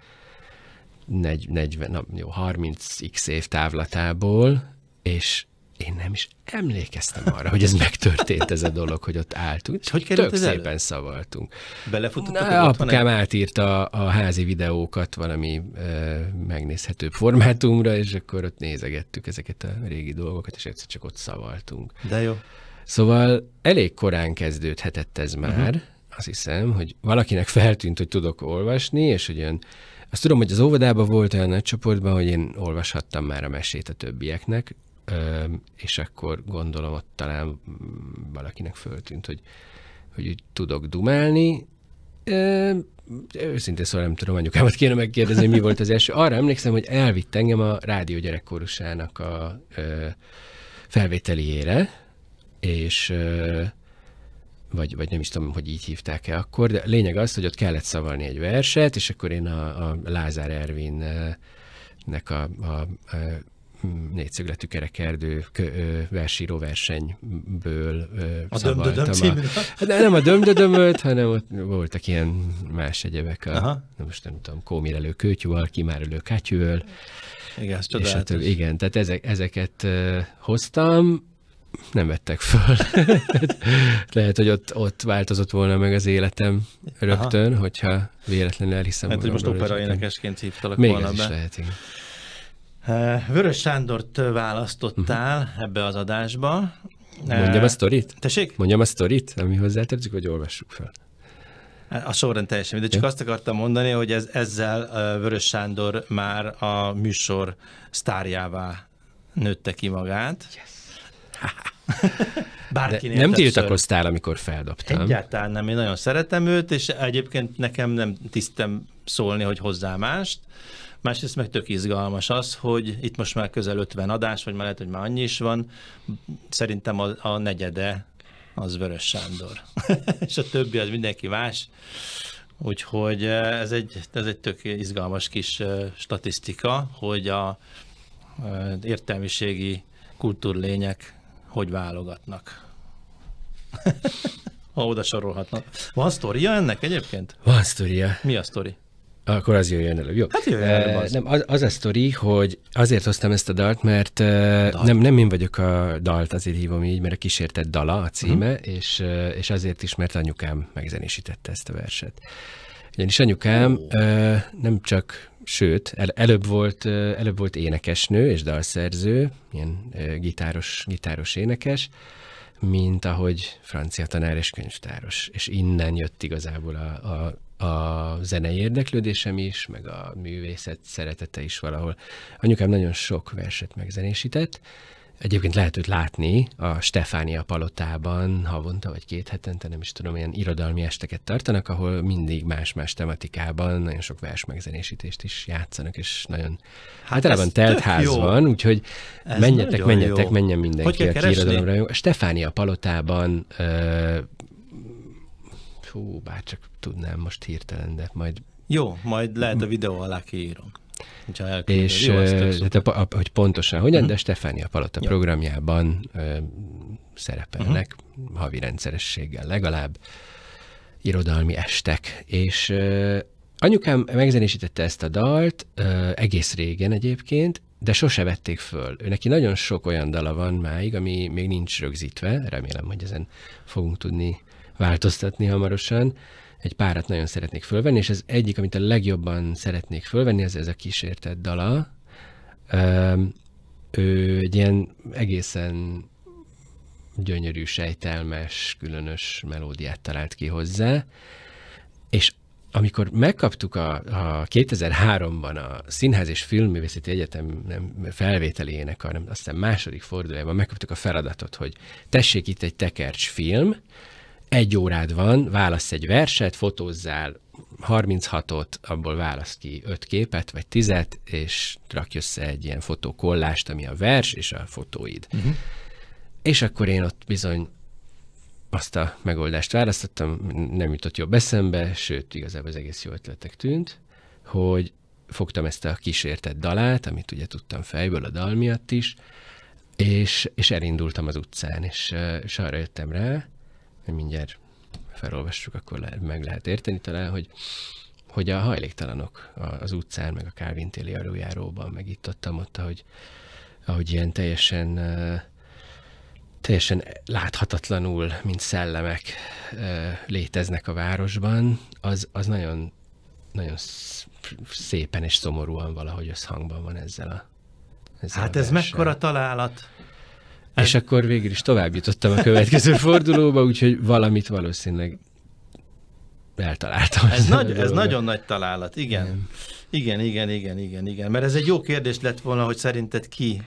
40, na, jó, 30x év távlatából, és én nem is emlékeztem arra, hogy ez megtörtént ez a dolog, hogy ott álltunk, és hogy került tök szépen elő? szavaltunk. Belefutottak Na, apukám átírta a, a házi videókat valami e, megnézhetőbb formátumra, és akkor ott nézegettük ezeket a régi dolgokat, és egyszer csak ott szavaltunk. De jó. Szóval elég korán kezdődhetett ez mhm. már, uh-huh. azt hiszem, hogy valakinek feltűnt, hogy tudok olvasni, és hogy ön azt tudom, hogy az óvodában volt olyan nagy csoportban, hogy én olvashattam már a mesét a többieknek, és akkor gondolom ott talán mm, valakinek föltűnt, hogy, hogy úgy tudok dumálni. Őszintén szóval nem tudom, anyukámat kéne megkérdezni, mi volt az első. Arra emlékszem, hogy elvitt engem a rádió gyerekkorusának a felvételiére, és vagy, vagy nem is tudom, hogy így hívták-e akkor, de lényeg az, hogy ott kellett szavalni egy verset, és akkor én a, a Lázár Ervinnek a, a, a négyszögletű kerekerdő versíró versenyből A dömdödöm A, De hát nem a dömdödömöt, hanem ott voltak ilyen más egyebek. A, Aha. most nem tudom, kómirelő kőtyúval, kimárelő kátyúval. Igen, ez és hát igen, tehát ezek, ezeket hoztam, nem vettek föl. Lehet, hogy ott, ott változott volna meg az életem rögtön, Aha. hogyha véletlenül elhiszem. Hát, hogy most opera énekesként hívtalak Még volna ez be. Is lehet, igen. Eh, Vörös Sándort eh, választottál uh-huh. ebbe az adásba. Eh, Mondjam a sztorit? Tessék? Mondjam a sztorit, ami hozzátartozik, hogy olvassuk fel? A sorrend teljesen, de csak azt akartam mondani, hogy ez, ezzel Vörös Sándor már a műsor sztárjává nőtte ki magát. Yes. Bárkinél nem tiltakoztál, amikor feldobtam. Egyáltalán nem, én nagyon szeretem őt, és egyébként nekem nem tisztem szólni, hogy hozzá mást másrészt meg tök izgalmas az, hogy itt most már közel 50 adás, vagy már lehet, hogy már annyi is van, szerintem a, a negyede az Vörös Sándor, és a többi az mindenki más. Úgyhogy eh, ez egy, ez egy tök izgalmas kis eh, statisztika, hogy a eh, értelmiségi kultúrlények hogy válogatnak. ha oda sorolhatnak. Van sztoria ennek egyébként? Van sztoria. Mi a sztori? Akkor az jöjjön előbb, jó? Hát jöjjön előbb eh, az. Nem, az, az a sztori, hogy azért hoztam ezt a dalt, mert eh, dalt. Nem, nem én vagyok a dalt, azért hívom így, mert a kísértett dala a mhm. címe, uh-huh. és, eh, és azért is, mert anyukám megzenésítette ezt a verset. Ugyanis anyukám oh. nem csak, sőt, el, előbb, volt, előbb volt énekesnő és dalszerző, ilyen gitáros, gitáros énekes, mint ahogy francia tanár és könyvtáros. És innen jött igazából a, a a zenei érdeklődésem is, meg a művészet szeretete is valahol. Anyukám nagyon sok verset megzenésített, Egyébként lehet őt látni a Stefánia palotában havonta vagy két hetente, nem is tudom, ilyen irodalmi esteket tartanak, ahol mindig más-más tematikában nagyon sok vers megzenésítést is játszanak, és nagyon hát általában telt ház jó. van, úgyhogy ez menjetek, menjetek, jó. menjen mindenki, hogy aki irodalomra jó. Stefánia palotában ö, hú, bárcsak tudnám most hirtelen, de majd... Jó, majd lehet a videó alá kiírom. És Jó, de, a, a, hogy pontosan hogyan, mm-hmm. de Stefánia Palota ja. programjában ö, szerepelnek mm-hmm. havi rendszerességgel legalább irodalmi estek, és ö, anyukám megzenésítette ezt a dalt ö, egész régen egyébként, de sose vették föl. Ő neki nagyon sok olyan dala van máig, ami még nincs rögzítve, remélem, hogy ezen fogunk tudni változtatni hamarosan. Egy párat nagyon szeretnék fölvenni, és ez egyik, amit a legjobban szeretnék fölvenni, ez, ez a kísértett dala. Um, ő egy ilyen egészen gyönyörű, sejtelmes, különös melódiát talált ki hozzá, és amikor megkaptuk a, a 2003-ban a Színház és Filmművészeti Egyetem nem, felvételének, hanem aztán második fordulójában megkaptuk a feladatot, hogy tessék itt egy tekercs film, egy órád van, válasz egy verset, fotózzál 36-ot, abból válasz ki 5 képet, vagy 10-et, és rakj össze egy ilyen fotókollást, ami a vers és a fotóid. Uh-huh. És akkor én ott bizony azt a megoldást választottam, nem jutott jobb eszembe, sőt, igazából az egész jó ötletek tűnt, hogy fogtam ezt a kísértett dalát, amit ugye tudtam fejből a dal miatt is, és, és elindultam az utcán, és, és arra jöttem rá, mindjárt felolvassuk, akkor le, meg lehet érteni talán, hogy hogy a hajléktalanok az utcán, meg a Calvin téli aluljáróban, meg itt ott, ott ahogy, ahogy ilyen teljesen teljesen láthatatlanul, mint szellemek léteznek a városban, az, az nagyon, nagyon szépen és szomorúan valahogy összhangban van ezzel a ezzel Hát a ez mekkora találat! És hát- akkor végül is tovább jutottam a következő fordulóba, úgyhogy valamit valószínűleg eltaláltam. Ez, nagy, ez nagyon nagy találat, igen. igen. Igen, igen, igen, igen, igen. Mert ez egy jó kérdés lett volna, hogy szerinted ki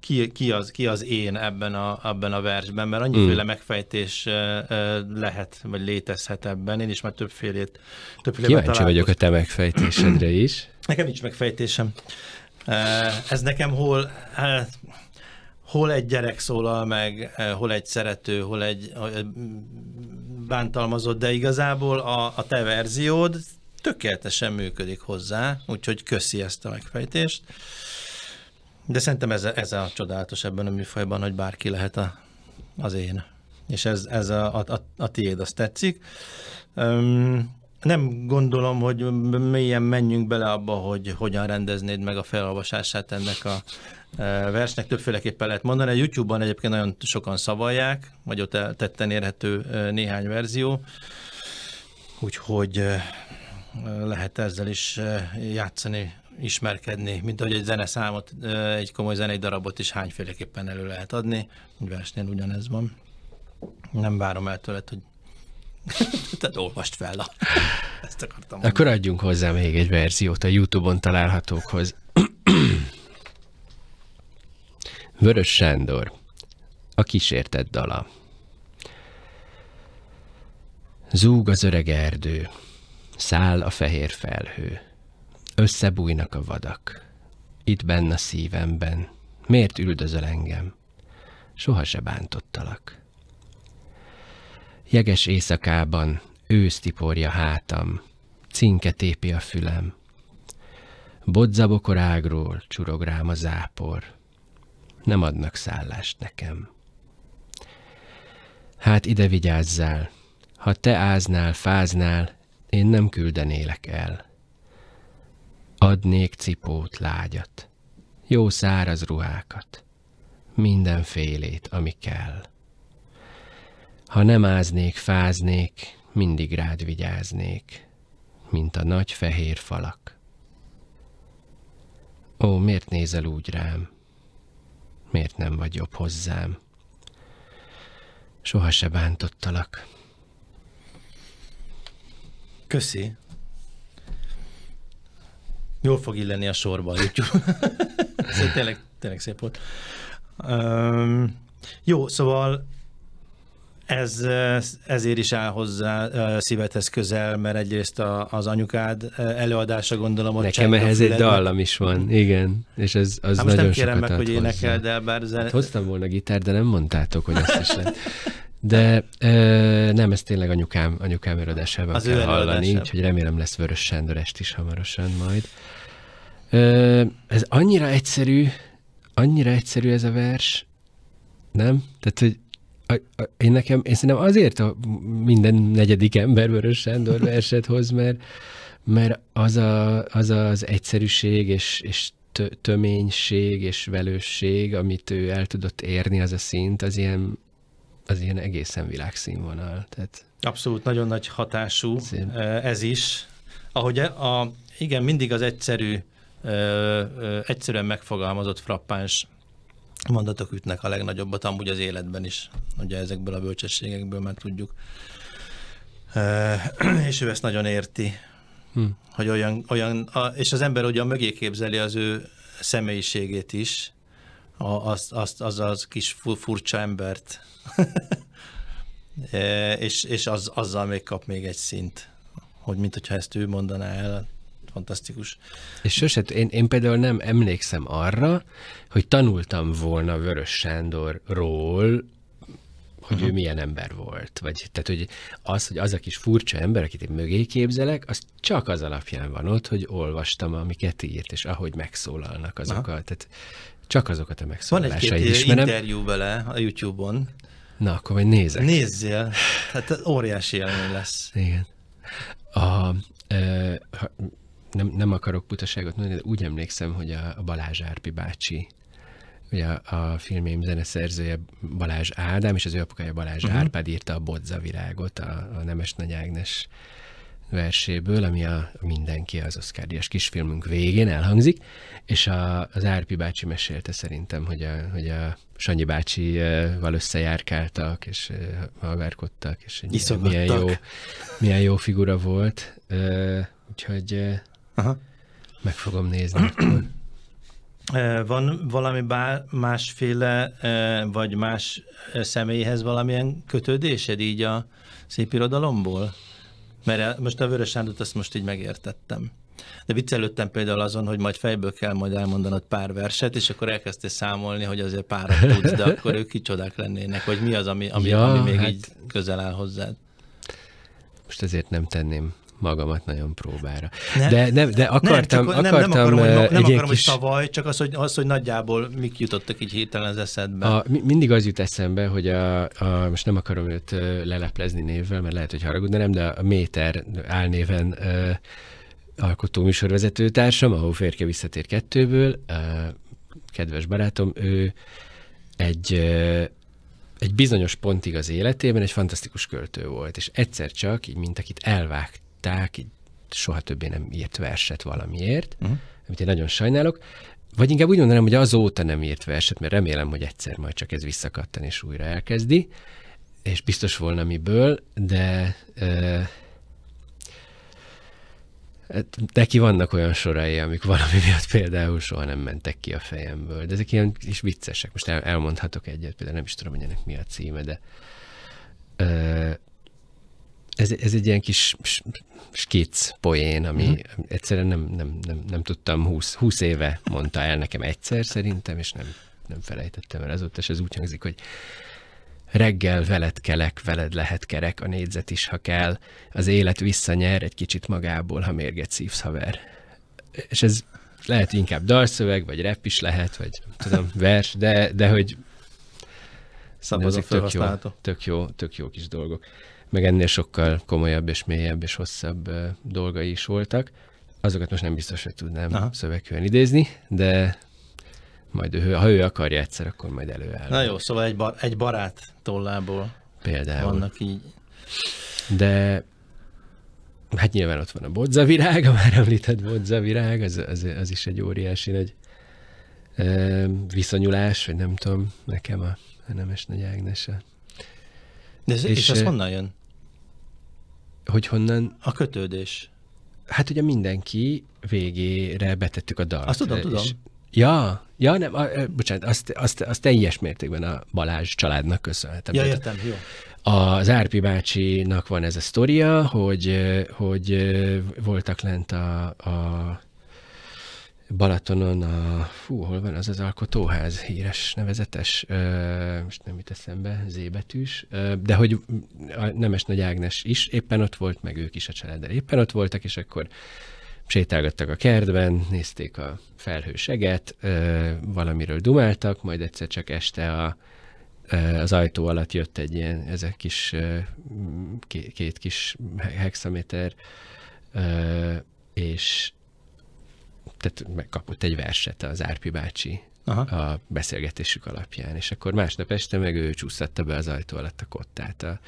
ki, ki, az, ki az én ebben a, ebben a versben, mert annyiféle mm. megfejtés lehet, vagy létezhet ebben. Én is már többfélét többféle Kíváncsi vagyok a te megfejtésedre is. Nekem nincs megfejtésem. Ez nekem hol, hát hol egy gyerek szólal meg, eh, hol egy szerető, hol egy eh, bántalmazott, de igazából a, a te verziód tökéletesen működik hozzá, úgyhogy köszi ezt a megfejtést. De szerintem ez, ez a csodálatos ebben a műfajban, hogy bárki lehet a, az én. És ez, ez a, a, a, a tiéd, azt tetszik. Um, nem gondolom, hogy mélyen menjünk bele abba, hogy hogyan rendeznéd meg a felolvasását ennek a versnek többféleképpen lehet mondani. A YouTube-ban egyébként nagyon sokan szavalják, vagy ott tetten érhető néhány verzió, úgyhogy lehet ezzel is játszani, ismerkedni, mint ahogy egy zeneszámot, egy komoly zenei darabot is hányféleképpen elő lehet adni. Egy versnél ugyanez van. Nem várom el tőled, hogy te olvast fel. Ezt akartam mondani. Akkor adjunk hozzá még egy verziót a Youtube-on találhatókhoz. Vörös Sándor, a kísértett dala. Zúg az öreg erdő, száll a fehér felhő, összebújnak a vadak. Itt benne a szívemben, miért üldözöl engem? Soha se bántottalak. Jeges éjszakában ősztiporja hátam, cinke tépi a fülem. ágról csurog rám a zápor, nem adnak szállást nekem. Hát ide vigyázzál, ha te áznál, fáznál, én nem küldenélek el. Adnék cipót, lágyat, jó száraz ruhákat, mindenfélét, ami kell. Ha nem áznék, fáznék, mindig rád vigyáznék, mint a nagy fehér falak. Ó, miért nézel úgy rám? miért nem vagy jobb hozzám? Soha se bántottalak. Köszi. Jól fog illeni a sorba a YouTube. tényleg, tényleg szép volt. Um, jó, szóval ez, ezért is áll hozzá szívedhez közel, mert egyrészt a, az anyukád előadása gondolom, hogy Nekem ehhez egy dallam is van, igen, és ez az hát nagyon most nem kérem meg, hogy énekel, de bár... Hát hoztam volna gitár, de nem mondtátok, hogy azt is lehet. De ö, nem, ez tényleg anyukám, anyukám előadásában az kell hallani, úgyhogy remélem lesz Vörös Sándor est is hamarosan majd. Ö, ez annyira egyszerű, annyira egyszerű ez a vers, nem? Tehát, hogy a, a, én nekem, én szerintem azért a minden negyedik ember Vörös Sándor verset hoz, mert, mert az, a, az az egyszerűség és, és töménység és velősség, amit ő el tudott érni, az a szint, az ilyen, az ilyen egészen világszínvonal. Tehát... Abszolút, nagyon nagy hatású Szép. ez is. Ahogy a, igen, mindig az egyszerű, egyszerűen megfogalmazott frappáns mondatok ütnek a legnagyobbat, amúgy az életben is, ugye ezekből a bölcsességekből már tudjuk. És ő ezt nagyon érti, hm. hogy olyan, olyan és az ember a mögé képzeli az ő személyiségét is, azt, azt, az az kis furcsa embert, és, és az, azzal még kap még egy szint, hogy mint hogyha ezt ő mondaná el, fantasztikus. És sose, én, én például nem emlékszem arra, hogy tanultam volna Vörös Sándorról, hogy uh-huh. ő mhm. milyen ember volt. Vagy, tehát, hogy az, hogy az a kis furcsa ember, akit én mögé képzelek, az csak az alapján van ott, hogy olvastam, amiket írt, és ahogy megszólalnak azokat. Tehát csak azokat a megszólalásait Van egy ismerem. interjú vele a YouTube-on. Na, akkor majd nézek. Nézzél, hát óriási élmény lesz. Igen. A, ö, ha, nem, nem akarok butaságot mondani, de úgy emlékszem, hogy a, a Balázs Árpi bácsi ugye a, a filmém zeneszerzője Balázs Ádám, és az ő apukája Balázs uh-huh. Árpád írta a Bodza virágot a, a Nemes Nagy Ágnes verséből, ami a Mindenki az oszkárdias kisfilmünk végén elhangzik, és a, az Árpi bácsi mesélte szerintem, hogy a, hogy a Sanyi bácsival összejárkáltak, és hallgárkodtak, és milyen jó, milyen jó figura volt. Úgyhogy Aha. Meg fogom nézni. Eh, van valami bár, másféle, eh, vagy más eh, személyhez valamilyen kötődésed így a szép irodalomból? Mert most a Vörös Sándort azt most így megértettem. De viccelődtem például azon, hogy majd fejből kell majd elmondanod pár verset, és akkor elkezdtél számolni, hogy azért párat tudsz, de akkor ők kicsodák lennének, vagy mi az, ami, ami, ja, ami még hát... így közel áll hozzád. Most ezért nem tenném magamat nagyon próbára. Nem, de, nem, de akartam, nem, csak, akartam nem, nem akarom, hogy, nem akarom, kis... hogy tavaly, csak az hogy, az, hogy nagyjából mik jutottak így hirtelen az eszedbe. A, mindig az jut eszembe, hogy a, a, most nem akarom őt leleplezni névvel, mert lehet, hogy haragud, de nem, de a Méter álnéven alkotó műsorvezető társam, a Hóférke visszatér kettőből, kedves barátom, ő egy, egy bizonyos pontig az életében egy fantasztikus költő volt, és egyszer csak, így mint akit elvágt megtiltották, így soha többé nem írt verset valamiért, uh-huh. amit én nagyon sajnálok. Vagy inkább úgy mondanám, hogy azóta nem írt verset, mert remélem, hogy egyszer majd csak ez visszakattan és újra elkezdi, és biztos volna miből, de ö, hát neki vannak olyan sorai, amik valami miatt például soha nem mentek ki a fejemből, de ezek ilyen is viccesek. Most el, elmondhatok egyet, például nem is tudom, hogy ennek mi a címe, de ö, ez, ez egy ilyen kis skic poén, ami mm. egyszerűen nem, nem, nem, nem tudtam, 20, 20 éve mondta el nekem egyszer szerintem, és nem, nem felejtettem el azóta, és ez úgy hangzik, hogy reggel veled kelek, veled lehet kerek, a négyzet is, ha kell, az élet visszanyer egy kicsit magából, ha mérget szívsz, haver. És ez lehet inkább dalszöveg, vagy rep is lehet, vagy tudom, vers, de, de hogy Szabadon tök jó, tök, jó, tök jó kis dolgok meg ennél sokkal komolyabb és mélyebb és hosszabb dolgai is voltak. Azokat most nem biztos, hogy tudnám Aha. idézni, de majd ő, ha ő akarja egyszer, akkor majd előáll. Na jó, szóval egy, bar, egy barát tollából Például. vannak így. De hát nyilván ott van a bodzavirág, a már említett bodzavirág, az, az, az is egy óriási nagy viszonyulás, vagy nem tudom, nekem a Nemes Nagy Ágnes a de ez, és, és ez honnan jön? Hogy honnan? A kötődés. Hát ugye mindenki végére betettük a dalt. Azt tudom, és... tudom. Ja, ja, nem, a, a, bocsánat, azt, azt, azt teljes mértékben a Balázs családnak köszönhetem. Ja, értem, jó. Az Árpi bácsinak van ez a sztoria, hogy, hogy voltak lent a, a Balatonon a, fú, hol van az az alkotóház, híres, nevezetes, ö, most nem jut eszembe, zébetűs, ö, de hogy a Nemes Nagy Ágnes is éppen ott volt, meg ők is a családdal éppen ott voltak, és akkor sétálgattak a kertben, nézték a felhőseget, ö, valamiről dumáltak, majd egyszer csak este a, az ajtó alatt jött egy ilyen, ezek kis, két, kis hexaméter, és tehát megkapott egy verset az Árpi bácsi Aha. a beszélgetésük alapján, és akkor másnap este meg ő csúszatta be az ajtó alatt a kottát a,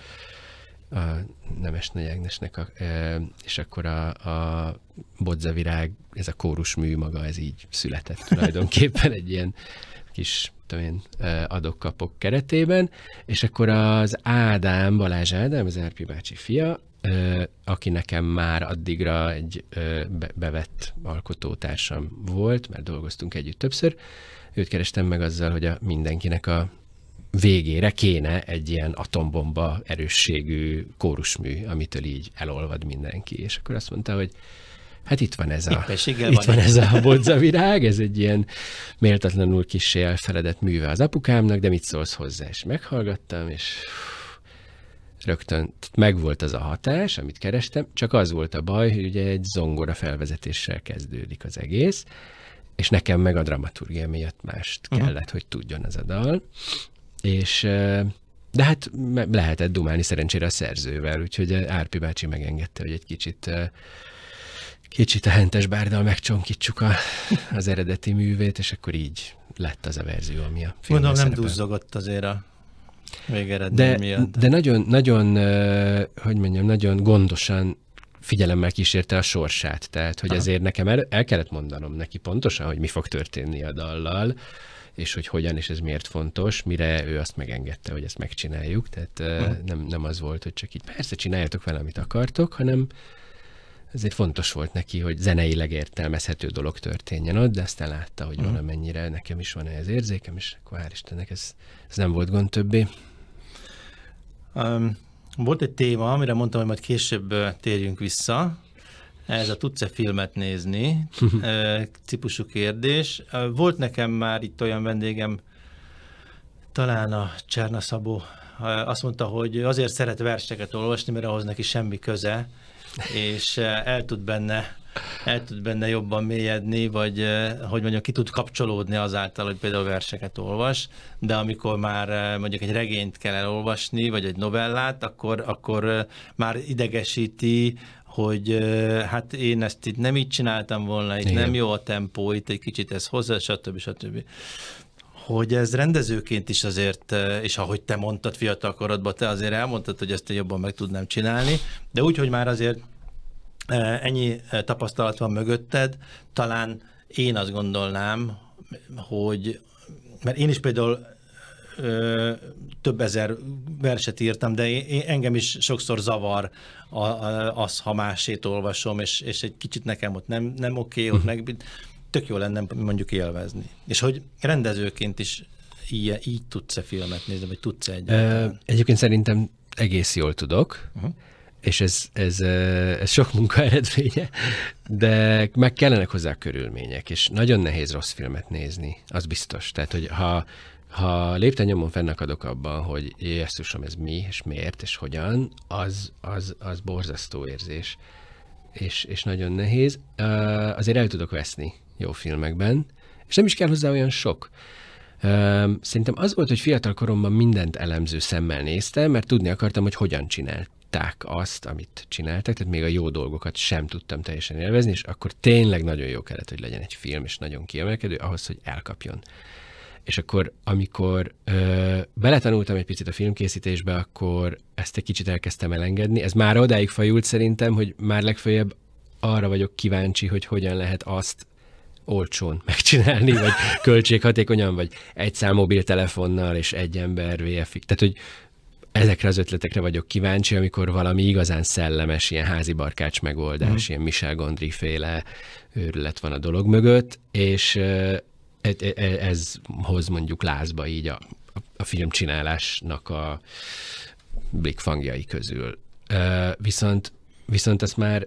a Nemes Nagy Ágnesnek, a, e, és akkor a, a bodzavirág, ez a mű maga, ez így született tulajdonképpen egy ilyen kis én, adok-kapok keretében, és akkor az Ádám, Balázs Ádám, az Erpi bácsi fia, aki nekem már addigra egy bevett alkotótársam volt, mert dolgoztunk együtt többször, őt kerestem meg azzal, hogy a mindenkinek a végére kéne egy ilyen atombomba erősségű kórusmű, amitől így elolvad mindenki. És akkor azt mondta, hogy hát itt van ez a, itt, van ez a bodzavirág, ez egy ilyen méltatlanul kis elfeledett műve az apukámnak, de mit szólsz hozzá, és meghallgattam, és rögtön megvolt az a hatás, amit kerestem, csak az volt a baj, hogy ugye egy zongora felvezetéssel kezdődik az egész, és nekem meg a dramaturgia miatt mást mhm. kellett, uh-huh. hogy tudjon az a dal, és de hát lehetett dumálni szerencsére a szerzővel, úgyhogy Árpi bácsi megengedte, hogy egy kicsit kicsit a hentes bárdal megcsonkítsuk a, az eredeti művét, és akkor így lett az a verzió, ami a film Mondom, nem duzzogott azért a végeredmény de, miatt. De nagyon, nagyon, hogy mondjam, nagyon gondosan figyelemmel kísérte a sorsát, tehát hogy Aha. nekem el, el kellett mondanom neki pontosan, hogy mi fog történni a dallal, és hogy hogyan és ez miért fontos, mire ő azt megengedte, hogy ezt megcsináljuk, tehát hmm. nem, nem az volt, hogy csak így persze csináljátok vele, amit akartok, hanem ezért fontos volt neki, hogy zeneileg értelmezhető dolog történjen ott, de aztán látta, hogy uh-huh. valamennyire nekem is van ehhez érzékem, és akkor hál' Istennek ez, ez nem volt gond többé. Um, volt egy téma, amire mondtam, hogy majd később térjünk vissza. Ez a tudsz-e filmet nézni? típusú kérdés. Volt nekem már itt olyan vendégem, talán a Cserna Szabó azt mondta, hogy azért szeret verseket olvasni, mert ahhoz neki semmi köze, és eh, el tud benne el tud benne jobban mélyedni, vagy eh, hogy mondjuk ki tud kapcsolódni azáltal, hogy például verseket olvas, de amikor már eh, mondjuk egy regényt kell elolvasni, vagy egy novellát, akkor, akkor már idegesíti, hogy hát én ezt itt nem így csináltam volna, itt Igen. nem jó a tempó, itt egy kicsit ez hozzá, stb. stb. stb hogy ez rendezőként is azért, eh, és ahogy te mondtad fiatal korodban, te azért elmondtad, hogy ezt jobban meg tudnám csinálni, de úgy, hogy már azért eh, ennyi eh, tapasztalat van mögötted, talán én azt gondolnám, hogy, mert én is például ö, több ezer verset írtam, de én, én, engem is sokszor zavar az, ha másét olvasom, és, és egy kicsit nekem ott nem, nem oké, okay, ott mhm. meg, tök jó lenne mondjuk élvezni. És hogy rendezőként is így, így tudsz-e filmet nézni, vagy tudsz-e egyáltalán? Egyébként szerintem egész jól tudok, uh-huh. és ez, ez, ez sok munka eredménye, de meg kellenek hozzá körülmények, és nagyon nehéz rossz filmet nézni, az biztos. Tehát, hogy ha, ha lépten nyomon fennakadok abban, hogy jesszusom, ez mi, és miért, és hogyan, az, az, az borzasztó érzés, és, és nagyon nehéz. Azért el tudok veszni jó filmekben, és nem is kell hozzá olyan sok. Szerintem az volt, hogy fiatal koromban mindent elemző szemmel néztem, mert tudni akartam, hogy hogyan csinálták azt, amit csináltak, tehát még a jó dolgokat sem tudtam teljesen élvezni, és akkor tényleg nagyon jó kellett, hogy legyen egy film, és nagyon kiemelkedő, ahhoz, hogy elkapjon. És akkor, amikor ö, beletanultam egy picit a filmkészítésbe, akkor ezt egy kicsit elkezdtem elengedni. Ez már odáig fajult szerintem, hogy már legfeljebb arra vagyok kíváncsi, hogy hogyan lehet azt olcsón megcsinálni, vagy költséghatékonyan, vagy egy szám mobiltelefonnal és egy ember -ig. Tehát, hogy ezekre az ötletekre vagyok kíváncsi, amikor valami igazán szellemes, ilyen házi barkács megoldás, Uh-huh. ilyen Michel Gondry féle őrület van a dolog mögött, és ez, e, e, ez hoz mondjuk lázba így a, a filmcsinálásnak a blikfangjai közül. Viszont, viszont ezt már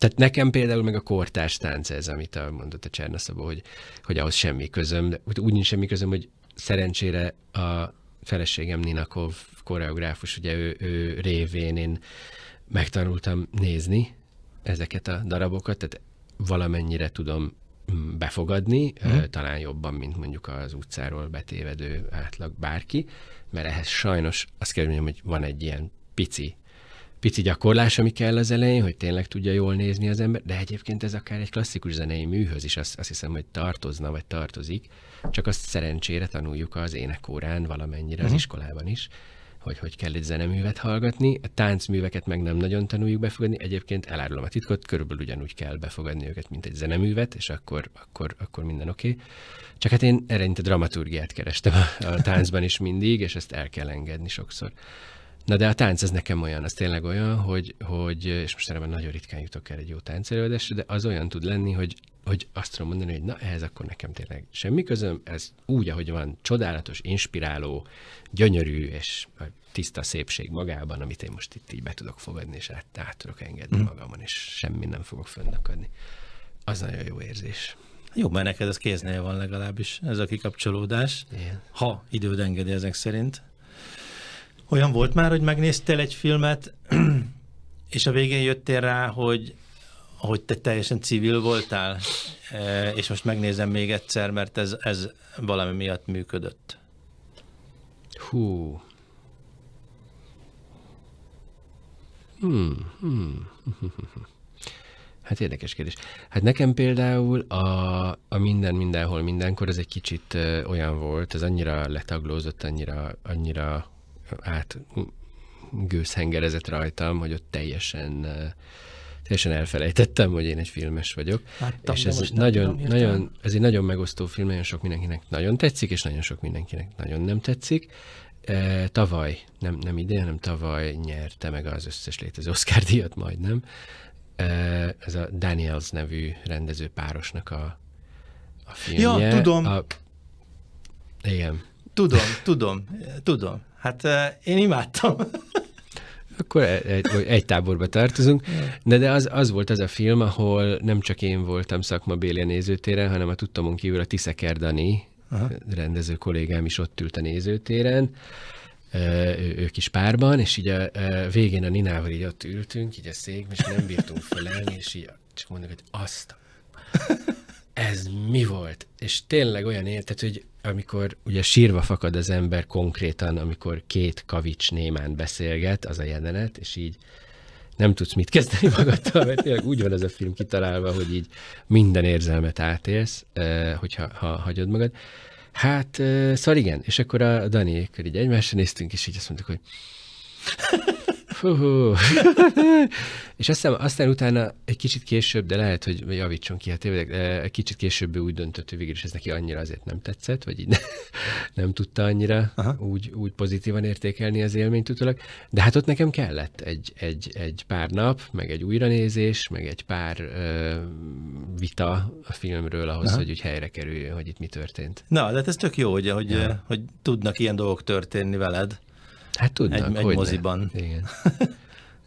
tehát nekem például meg a kortárs tánc ez, amit a, mondott a Szabó, hogy, hogy ahhoz semmi közöm, de úgy nincs semmi közöm, hogy szerencsére a feleségem Ninakov koreográfus, ugye ő, ő révén én megtanultam nézni ezeket a darabokat, tehát valamennyire tudom mm, befogadni, hmm. talán jobban, mint mondjuk az utcáról betévedő átlag bárki, mert ehhez sajnos azt kell mondjam, hogy van egy ilyen pici pici gyakorlás, ami kell az elején, hogy tényleg tudja jól nézni az ember, de egyébként ez akár egy klasszikus zenei műhöz is azt, azt hiszem, hogy tartozna, vagy tartozik, csak azt szerencsére tanuljuk az énekórán valamennyire uh-huh. az mhm. iskolában is, hogy hogy kell egy zeneművet hallgatni, a táncműveket meg nem nagyon tanuljuk befogadni, egyébként elárulom a titkot, körülbelül ugyanúgy kell befogadni őket, mint egy zeneművet, és akkor, akkor, akkor minden oké. Okay. Csak hát én erre a dramaturgiát kerestem a, a táncban is mindig, és ezt el kell engedni sokszor. Na de a tánc ez nekem olyan, az tényleg olyan, hogy, hogy és most erre már nagyon ritkán jutok el egy jó táncelődésre, de az olyan tud lenni, hogy, hogy azt tudom mondani, hogy na ehhez akkor nekem tényleg semmi közöm, ez úgy, ahogy van, csodálatos, inspiráló, gyönyörű és tiszta szépség magában, amit én most itt így be tudok fogadni, és át, át tudok engedni mm. magamon, és semmi nem fogok fönnökadni. Az nagyon jó érzés. Jó, mert neked ez kéznél van legalábbis, ez a kikapcsolódás. Igen. Ha időd engedi ezek szerint. Olyan volt már, hogy megnéztél egy filmet, és a végén jöttél rá, hogy hogy te teljesen civil voltál, e, és most megnézem még egyszer, mert ez, ez valami miatt működött. Hú. Hmm, hmm. hmm. Hát érdekes kérdés. Hát nekem például a, a minden, mindenhol, mindenkor az egy kicsit olyan volt, ez annyira letaglózott, annyira, annyira át gőzhengerezett rajtam, hogy ott teljesen teljesen elfelejtettem, hogy én egy filmes vagyok. Láttam, és ez nagyon, tudom, nagyon, ez egy nagyon megosztó film, nagyon sok mindenkinek nagyon tetszik, és nagyon sok mindenkinek nagyon nem tetszik. tavaly, nem, nem ide, hanem tavaly nyerte meg az összes létező Oscar díjat majdnem. ez a Daniels nevű rendező párosnak a, a filmje. Ja, tudom. A, igen. Tudom, tudom, tudom. Hát én imádtam. Akkor e- egy, egy táborba tartozunk. De, de az, az volt az a film, ahol nem csak én voltam szakmabéli a nézőtéren, hanem a tudtamon kívül a Tiszeker Dani Aha. rendező kollégám is ott ült a nézőtéren ő, ők is párban, és így a, a végén a Ninával így ott ültünk, így a székben, és nem bírtunk fölállni, és így csak mondjuk, hogy azt ez mi volt? És tényleg olyan értet, hogy amikor ugye sírva fakad az ember konkrétan, amikor két kavics némán beszélget, az a jelenet, és így nem tudsz mit kezdeni magaddal, mert tényleg úgy van ez a film kitalálva, hogy így minden érzelmet átélsz, hogyha ha hagyod magad. Hát, szóval igen, és akkor a Daniékkal így egymásra néztünk, és így azt mondtuk, hogy és aztán, aztán utána egy kicsit később, de lehet, hogy javítson ki, hát tévedek, egy kicsit később úgy döntött, hogy végül is ez neki annyira azért nem tetszett, vagy így ne, nem tudta annyira úgy, úgy pozitívan értékelni az élményt utólag. De hát ott nekem kellett egy, egy, egy pár nap, meg egy újranézés, meg egy pár ö, vita a filmről ahhoz, Aha. hogy úgy helyre kerüljön, hogy itt mi történt. Na, de hát ez tök jó, ugye, hogy, ja. hogy tudnak ilyen dolgok történni veled. Hát tudnak, egy, egy moziban. Ne. Igen.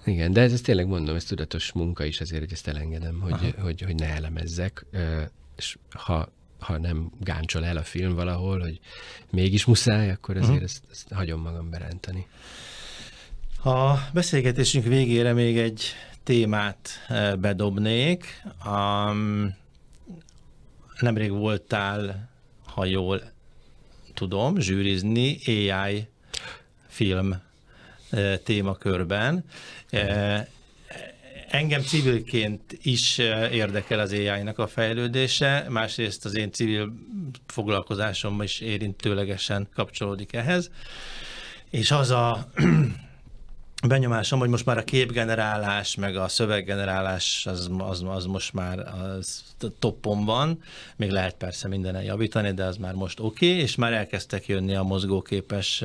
Igen, de ez, ez tényleg mondom, ez tudatos munka is azért, hogy ezt elengedem, hogy, hogy, hogy ne elemezzek, és ha, ha nem gáncsol el a film valahol, hogy mégis muszáj, akkor azért mhm. ezt, ezt hagyom magam berántani. A beszélgetésünk végére még egy témát bedobnék. Um, nemrég voltál, ha jól tudom, zsűrizni AI film témakörben. Engem civilként is érdekel az ai a fejlődése, másrészt az én civil foglalkozásom is érintőlegesen kapcsolódik ehhez, és az a benyomásom, hogy most már a képgenerálás, meg a szöveggenerálás az, az, az most már az toppon van, még lehet persze mindenen javítani, de az már most oké, okay, és már elkezdtek jönni a mozgóképes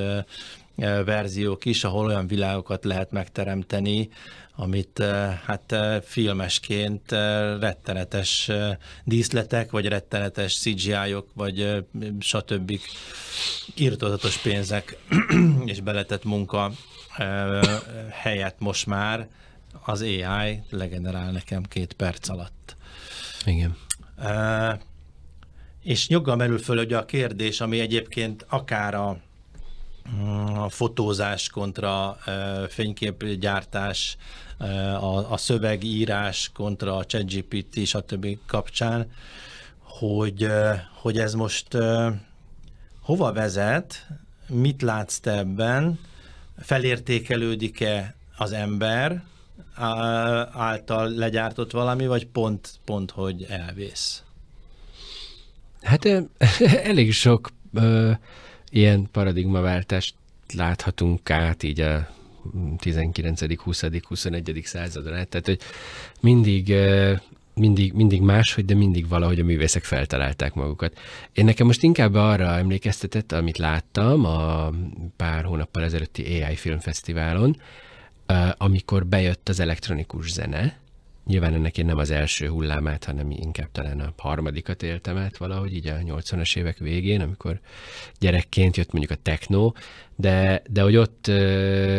verziók is, ahol olyan világokat lehet megteremteni, amit hát filmesként rettenetes díszletek, vagy rettenetes CGI-ok, vagy stb. írtozatos pénzek és beletett munka helyett most már az AI legenerál nekem két perc alatt. Igen. És joggal merül föl hogy a kérdés, ami egyébként akár a a fotózás kontra fényképgyártás, a, a szövegírás kontra a ChatGPT, stb. kapcsán, hogy, hogy ez most hova vezet, mit látsz te ebben, felértékelődik-e az ember által legyártott valami, vagy pont, pont hogy elvész? Hát elég sok ilyen paradigmaváltást láthatunk át így a 19., 20., 21. századra. Tehát, hogy mindig, mindig, mindig máshogy, de mindig valahogy a művészek feltalálták magukat. Én nekem most inkább arra emlékeztetett, amit láttam a pár hónappal ezelőtti AI Filmfesztiválon, amikor bejött az elektronikus zene, Nyilván ennek én nem az első hullámát, hanem inkább talán a harmadikat éltem át valahogy így a 80-as évek végén, amikor gyerekként jött mondjuk a techno, de, de hogy ott,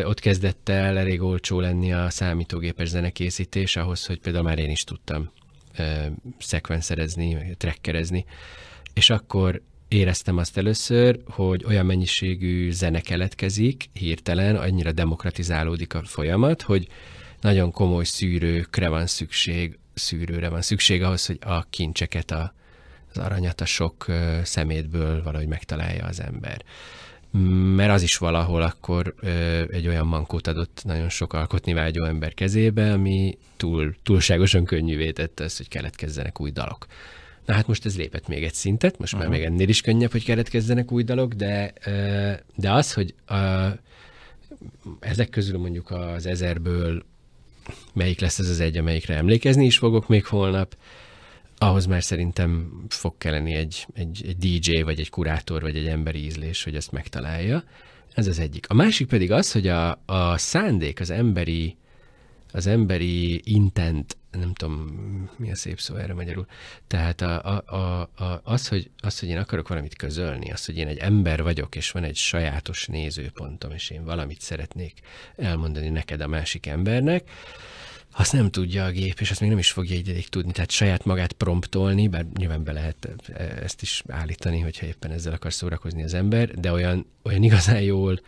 ott kezdett el elég olcsó lenni a számítógépes zenekészítés ahhoz, hogy például már én is tudtam szekvenszerezni, trekkerezni, és akkor éreztem azt először, hogy olyan mennyiségű zene keletkezik hirtelen, annyira demokratizálódik a folyamat, hogy nagyon komoly szűrőkre van szükség, szűrőre van szükség ahhoz, hogy a kincseket, a, az aranyat a sok szemétből valahogy megtalálja az ember. Mert az is valahol akkor egy olyan mankót adott nagyon sok alkotni vágyó ember kezébe, ami túl, túlságosan könnyűvé tette ezt, hogy keletkezzenek új dalok. Na hát most ez lépett még egy szintet, most uh-huh. már még ennél is könnyebb, hogy keletkezzenek új dalok, de, de az, hogy a, ezek közül mondjuk az ezerből melyik lesz ez az egy, amelyikre emlékezni is fogok még holnap, ahhoz már szerintem fog kelleni egy, egy, egy DJ, vagy egy kurátor, vagy egy emberi ízlés, hogy ezt megtalálja. Ez az egyik. A másik pedig az, hogy a, a szándék, az emberi, az emberi intent nem tudom, mi a szép szó erre magyarul. Tehát a, a, a, a, az, hogy, az, hogy én akarok valamit közölni, az, hogy én egy ember vagyok, és van egy sajátos nézőpontom, és én valamit szeretnék elmondani neked a másik embernek, azt nem tudja a gép, és azt még nem is fogja egyedik tudni. Tehát saját magát promptolni, bár nyilván be lehet ezt is állítani, hogyha éppen ezzel akar szórakozni az ember, de olyan, olyan igazán jól,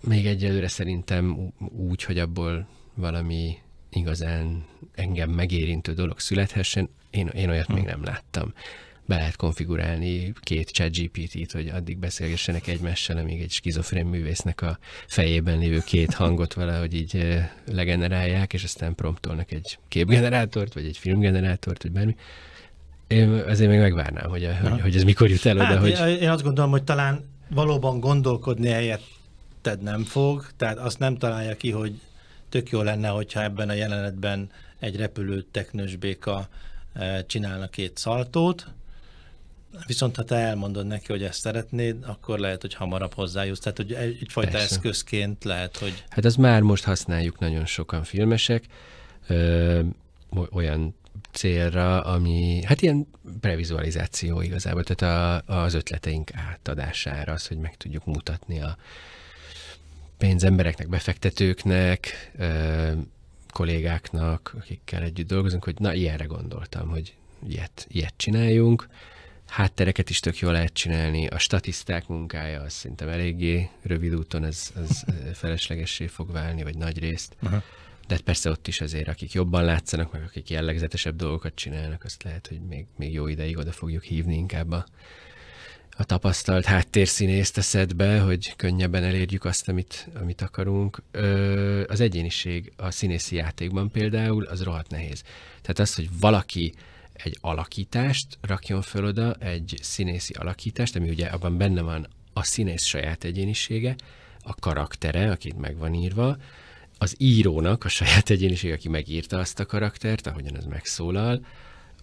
még egyelőre szerintem úgy, hogy abból valami igazán engem megérintő dolog születhessen, én, én olyat hmm. még nem láttam. Be lehet konfigurálni két chat GPT-t, hogy addig beszélgessenek egymással, amíg egy skizofrén művésznek a fejében lévő két hangot vele, hogy így legenerálják, és aztán promptolnak egy képgenerátort, vagy egy filmgenerátort, vagy bármi. Én azért még megvárnám, hogy, a, hogy, hogy ez mikor jut el oda. Hát, hogy... Én azt gondolom, hogy talán valóban gondolkodni helyett nem fog, tehát azt nem találja ki, hogy tök jó lenne, hogyha ebben a jelenetben egy repülő teknős béka e, csinálna két szaltót, Viszont ha te elmondod neki, hogy ezt szeretnéd, akkor lehet, hogy hamarabb hozzájussz. Tehát, hogy egyfajta Persze. eszközként lehet, hogy... Hát ez már most használjuk nagyon sokan filmesek, ö, olyan célra, ami, hát ilyen previzualizáció igazából, tehát a, az ötleteink átadására, az, hogy meg tudjuk mutatni a, pénz embereknek, befektetőknek, kollégáknak, akikkel együtt dolgozunk, hogy na, ilyenre gondoltam, hogy ilyet, ilyet csináljunk. Háttereket is tök jól lehet csinálni. A statiszták munkája az szerintem eléggé rövid úton ez, ez feleslegessé fog válni, vagy nagy részt. Aha. De hát persze ott is azért, akik jobban látszanak, meg akik jellegzetesebb dolgokat csinálnak, azt lehet, hogy még, még jó ideig oda fogjuk hívni inkább a a tapasztalt háttérszínész teszed be, hogy könnyebben elérjük azt, amit, amit akarunk. Ö, az egyéniség a színészi játékban például az rohadt nehéz. Tehát az, hogy valaki egy alakítást rakjon föl oda, egy színészi alakítást, ami ugye abban benne van a színész saját egyénisége, a karaktere, akit meg van írva, az írónak a saját egyéniség, aki megírta azt a karaktert, ahogyan ez megszólal,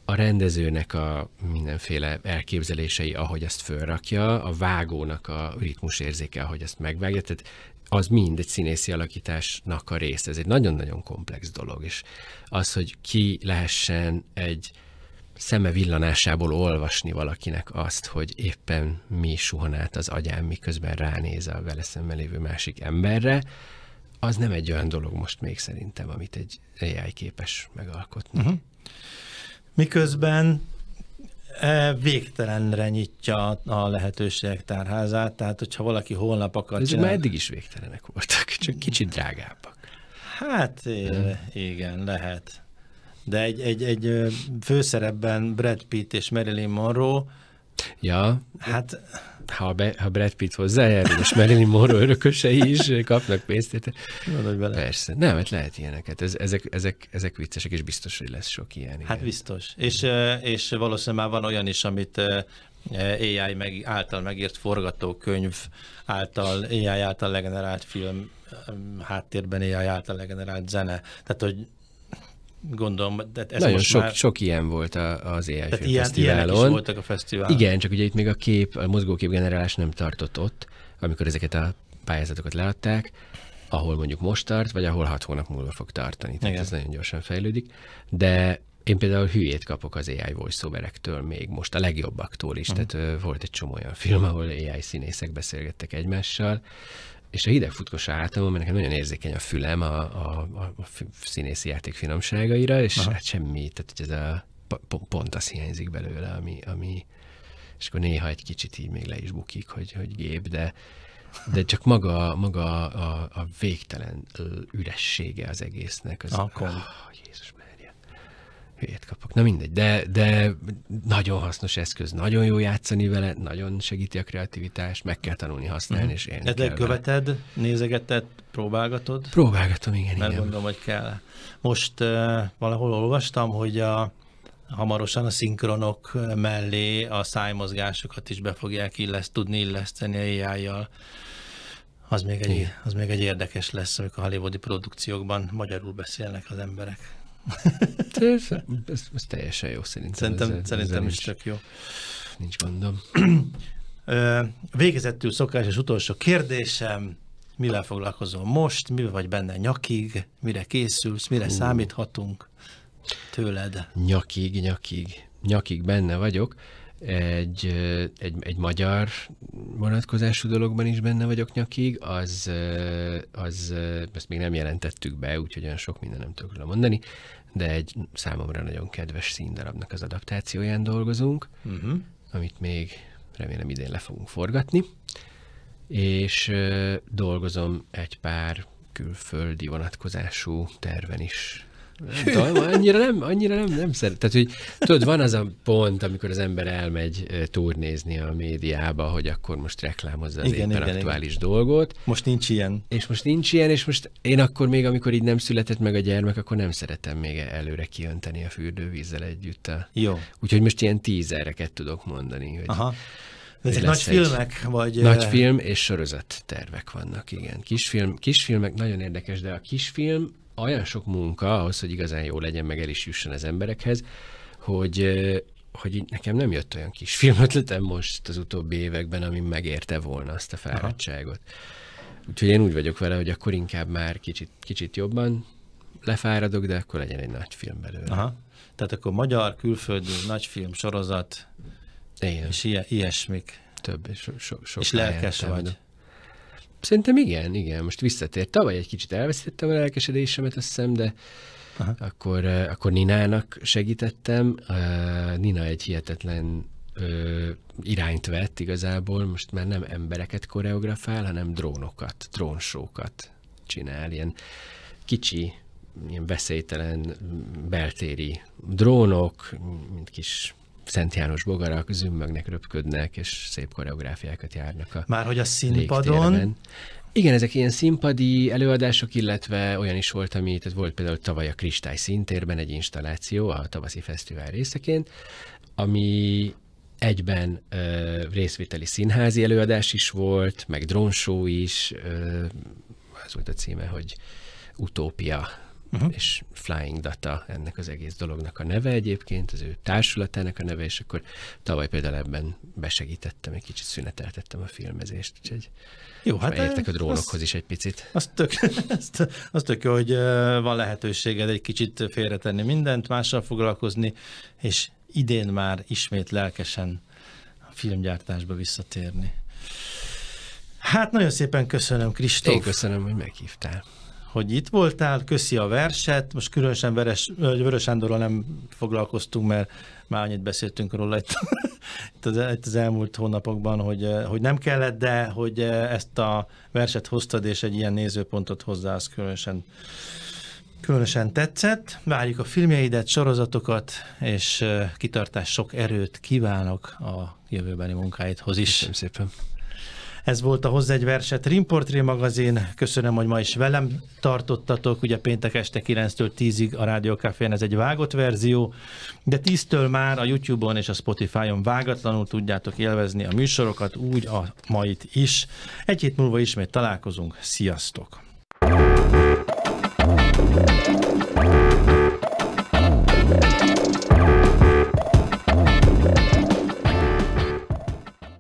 a rendezőnek a mindenféle elképzelései, ahogy ezt fölrakja, a vágónak a ritmus érzéke, ahogy ezt megvágja, tehát az mind egy színészi alakításnak a része. Ez egy nagyon-nagyon komplex dolog, és az, hogy ki lehessen egy szeme villanásából olvasni valakinek azt, hogy éppen mi suhan át az agyám, miközben ránéz a vele szemben lévő másik emberre, az nem egy olyan dolog most még szerintem, amit egy AI képes megalkotni. Uh-huh miközben e, végtelenre nyitja a lehetőségek tárházát, tehát hogyha valaki holnap akar Ezek csinálni... már eddig is végtelenek voltak, csak kicsit drágábbak. Hát hmm. igen, lehet. De egy, egy, egy főszerepben Brad Pitt és Marilyn Monroe... Ja. Hát ha, be, ha Brad Pitt hozzájárul, és Marilyn Monroe örökösei is kapnak pénzt. Érte. bele. Persze. Nem, mert hát lehet ilyeneket. Ez, ezek, ezek, ezek viccesek, és biztos, hogy lesz sok ilyen. Hát igen. biztos. És, eh, és valószínűleg már van olyan is, amit eh, eh, AI meg, által megírt forgatókönyv, által, AI által legenerált film, háttérben AI által legenerált zene. Tehát, hogy gondolom, de hát ez Nagyon most sok, már... sok ilyen volt a, az AI Tehát ilyen, fesztiválon. is voltak a fesztiválon. Igen, csak ugye itt még a kép, a mozgókép generálás nem tartott ott, amikor ezeket a pályázatokat leadták, ahol mondjuk most tart, vagy ahol hat hónap múlva fog tartani. Tehát Igen. ez nagyon gyorsan fejlődik. De én például hülyét kapok az AI voiceoverektől még most, a legjobbaktól is. Uh-huh. Tehát volt egy csomó olyan film, ahol AI színészek beszélgettek egymással, és a hideg futkosa álltam, mert nekem nagyon érzékeny a fülem a, a, a színészi játék finomságaira, és Aha. hát semmi, tehát hogy ez a pont az hiányzik belőle, ami, ami és akkor néha egy kicsit így még le is bukik, hogy, hogy gép, de, de csak maga, maga a, a végtelen üressége az egésznek. Az, Akkor. Oh, Jézus, hülyét kapok. Na mindegy, de, de nagyon hasznos eszköz, nagyon jó játszani vele, nagyon segíti a kreativitást, meg kell tanulni használni, mm. és én Ezzel követed, vele. nézegeted, próbálgatod? Próbálgatom, igen, Mert igen. gondolom, hogy kell. Most uh, valahol olvastam, hogy a, hamarosan a szinkronok mellé a szájmozgásokat is be fogják illeszt, tudni illeszteni a AI-jal. Az még, egy, az még egy érdekes lesz, amikor a hollywoodi produkciókban magyarul beszélnek az emberek. ez, ez, teljesen jó szerintem. Szerintem, ezzel, szerintem ezzel is nincs, csak jó. Nincs gondom. Végezetül és utolsó kérdésem, mivel foglalkozom most, mi vagy benne nyakig, mire készülsz, mire uh. számíthatunk tőled? Nyakig, nyakig, nyakig benne vagyok. Egy, egy, egy magyar vonatkozású dologban is benne vagyok nyakig, az, az ezt még nem jelentettük be, úgyhogy olyan sok minden nem tudok mondani, de egy számomra nagyon kedves színdarabnak az adaptációján dolgozunk, uh-huh. amit még remélem idén le fogunk forgatni, és dolgozom egy pár külföldi vonatkozású terven is nem tudom, annyira nem, annyira nem, nem szeret. Tehát, hogy tudod, van az a pont, amikor az ember elmegy turnézni a médiába, hogy akkor most reklámozza az igen, éppen igen, aktuális igen. dolgot. Most nincs ilyen. És most nincs ilyen, és most én akkor még, amikor így nem született meg a gyermek, akkor nem szeretem még előre kiönteni a fürdővízzel együtt. A... Jó. Úgyhogy most ilyen tízereket tudok mondani, hogy... Aha. Ezek nagy filmek, vagy... Nagy film és sorozat tervek vannak, igen. Kisfilm, kisfilmek nagyon érdekes, de a kisfilm olyan sok munka ahhoz, hogy igazán jó legyen, meg el is jusson az emberekhez, hogy hogy nekem nem jött olyan kis filmötletem most az utóbbi években, ami megérte volna azt a fáradtságot. Aha. Úgyhogy én úgy vagyok vele, hogy akkor inkább már kicsit, kicsit jobban lefáradok, de akkor legyen egy nagy film belőle. Aha. Tehát akkor magyar, külföldi, film, sorozat, Igen. és ilyen, ilyesmik. Több, és so, so, sok És lelkes vagy. De. Szerintem igen, igen. Most visszatért. Tavaly egy kicsit elveszítettem a lelkesedésemet, azt hiszem, de Aha. akkor, eh, akkor Ninának segítettem. Eh, Nina egy hihetetlen ö, irányt vett igazából, most már nem embereket koreografál, hanem drónokat, drónsókat csinál, ilyen kicsi, ilyen veszélytelen beltéri drónok, mint kis Szent János bogarak zümmögnek, röpködnek, és szép koreográfiákat járnak a Már hogy a színpadon? Légtérben. Igen, ezek ilyen színpadi előadások, illetve olyan is volt, ami, tehát volt például tavaly a Kristály szintérben egy installáció a tavaszi fesztivál részeként, ami egyben ö, részvételi színházi előadás is volt, meg drónsó is, ö, az volt a címe, hogy Utópia uh-huh. és Flying Data ennek az egész dolognak a neve egyébként, az ő társulatának a neve, és akkor tavaly például ebben besegítettem, egy kicsit szüneteltettem a filmezést, úgyhogy jó, hát értek a eh, drónokhoz az, is egy picit. Az tök, az, az tök jó, hogy eh, van lehetőséged egy kicsit félretenni mindent, mással foglalkozni, és idén már ismét lelkesen a filmgyártásba visszatérni. Hát nagyon szépen köszönöm, Kristóf. Én köszönöm, hogy meghívtál hogy itt voltál, köszi a verset, most különösen Veres, Vörös Sándorral nem foglalkoztunk, mert már annyit beszéltünk róla itt, itt, az, itt az elmúlt hónapokban, hogy, eh, hogy nem kellett, de hogy eh, ezt a verset hoztad, és egy ilyen nézőpontot hozzá, az különösen, különösen tetszett. Várjuk a filmjeidet, sorozatokat, és eh, kitartás sok erőt kívánok a jövőbeni munkáidhoz is. Köszönöm szépen. Ez volt a hozzá egy verset Rimportré magazin. Köszönöm, hogy ma is velem tartottatok. Ugye péntek este 9-től 10-ig a Rádió Cafén ez egy vágott verzió, de 10-től már a YouTube-on és a Spotify-on vágatlanul tudjátok élvezni a műsorokat, úgy a mait is. Egy hét múlva ismét találkozunk. Sziasztok! thank you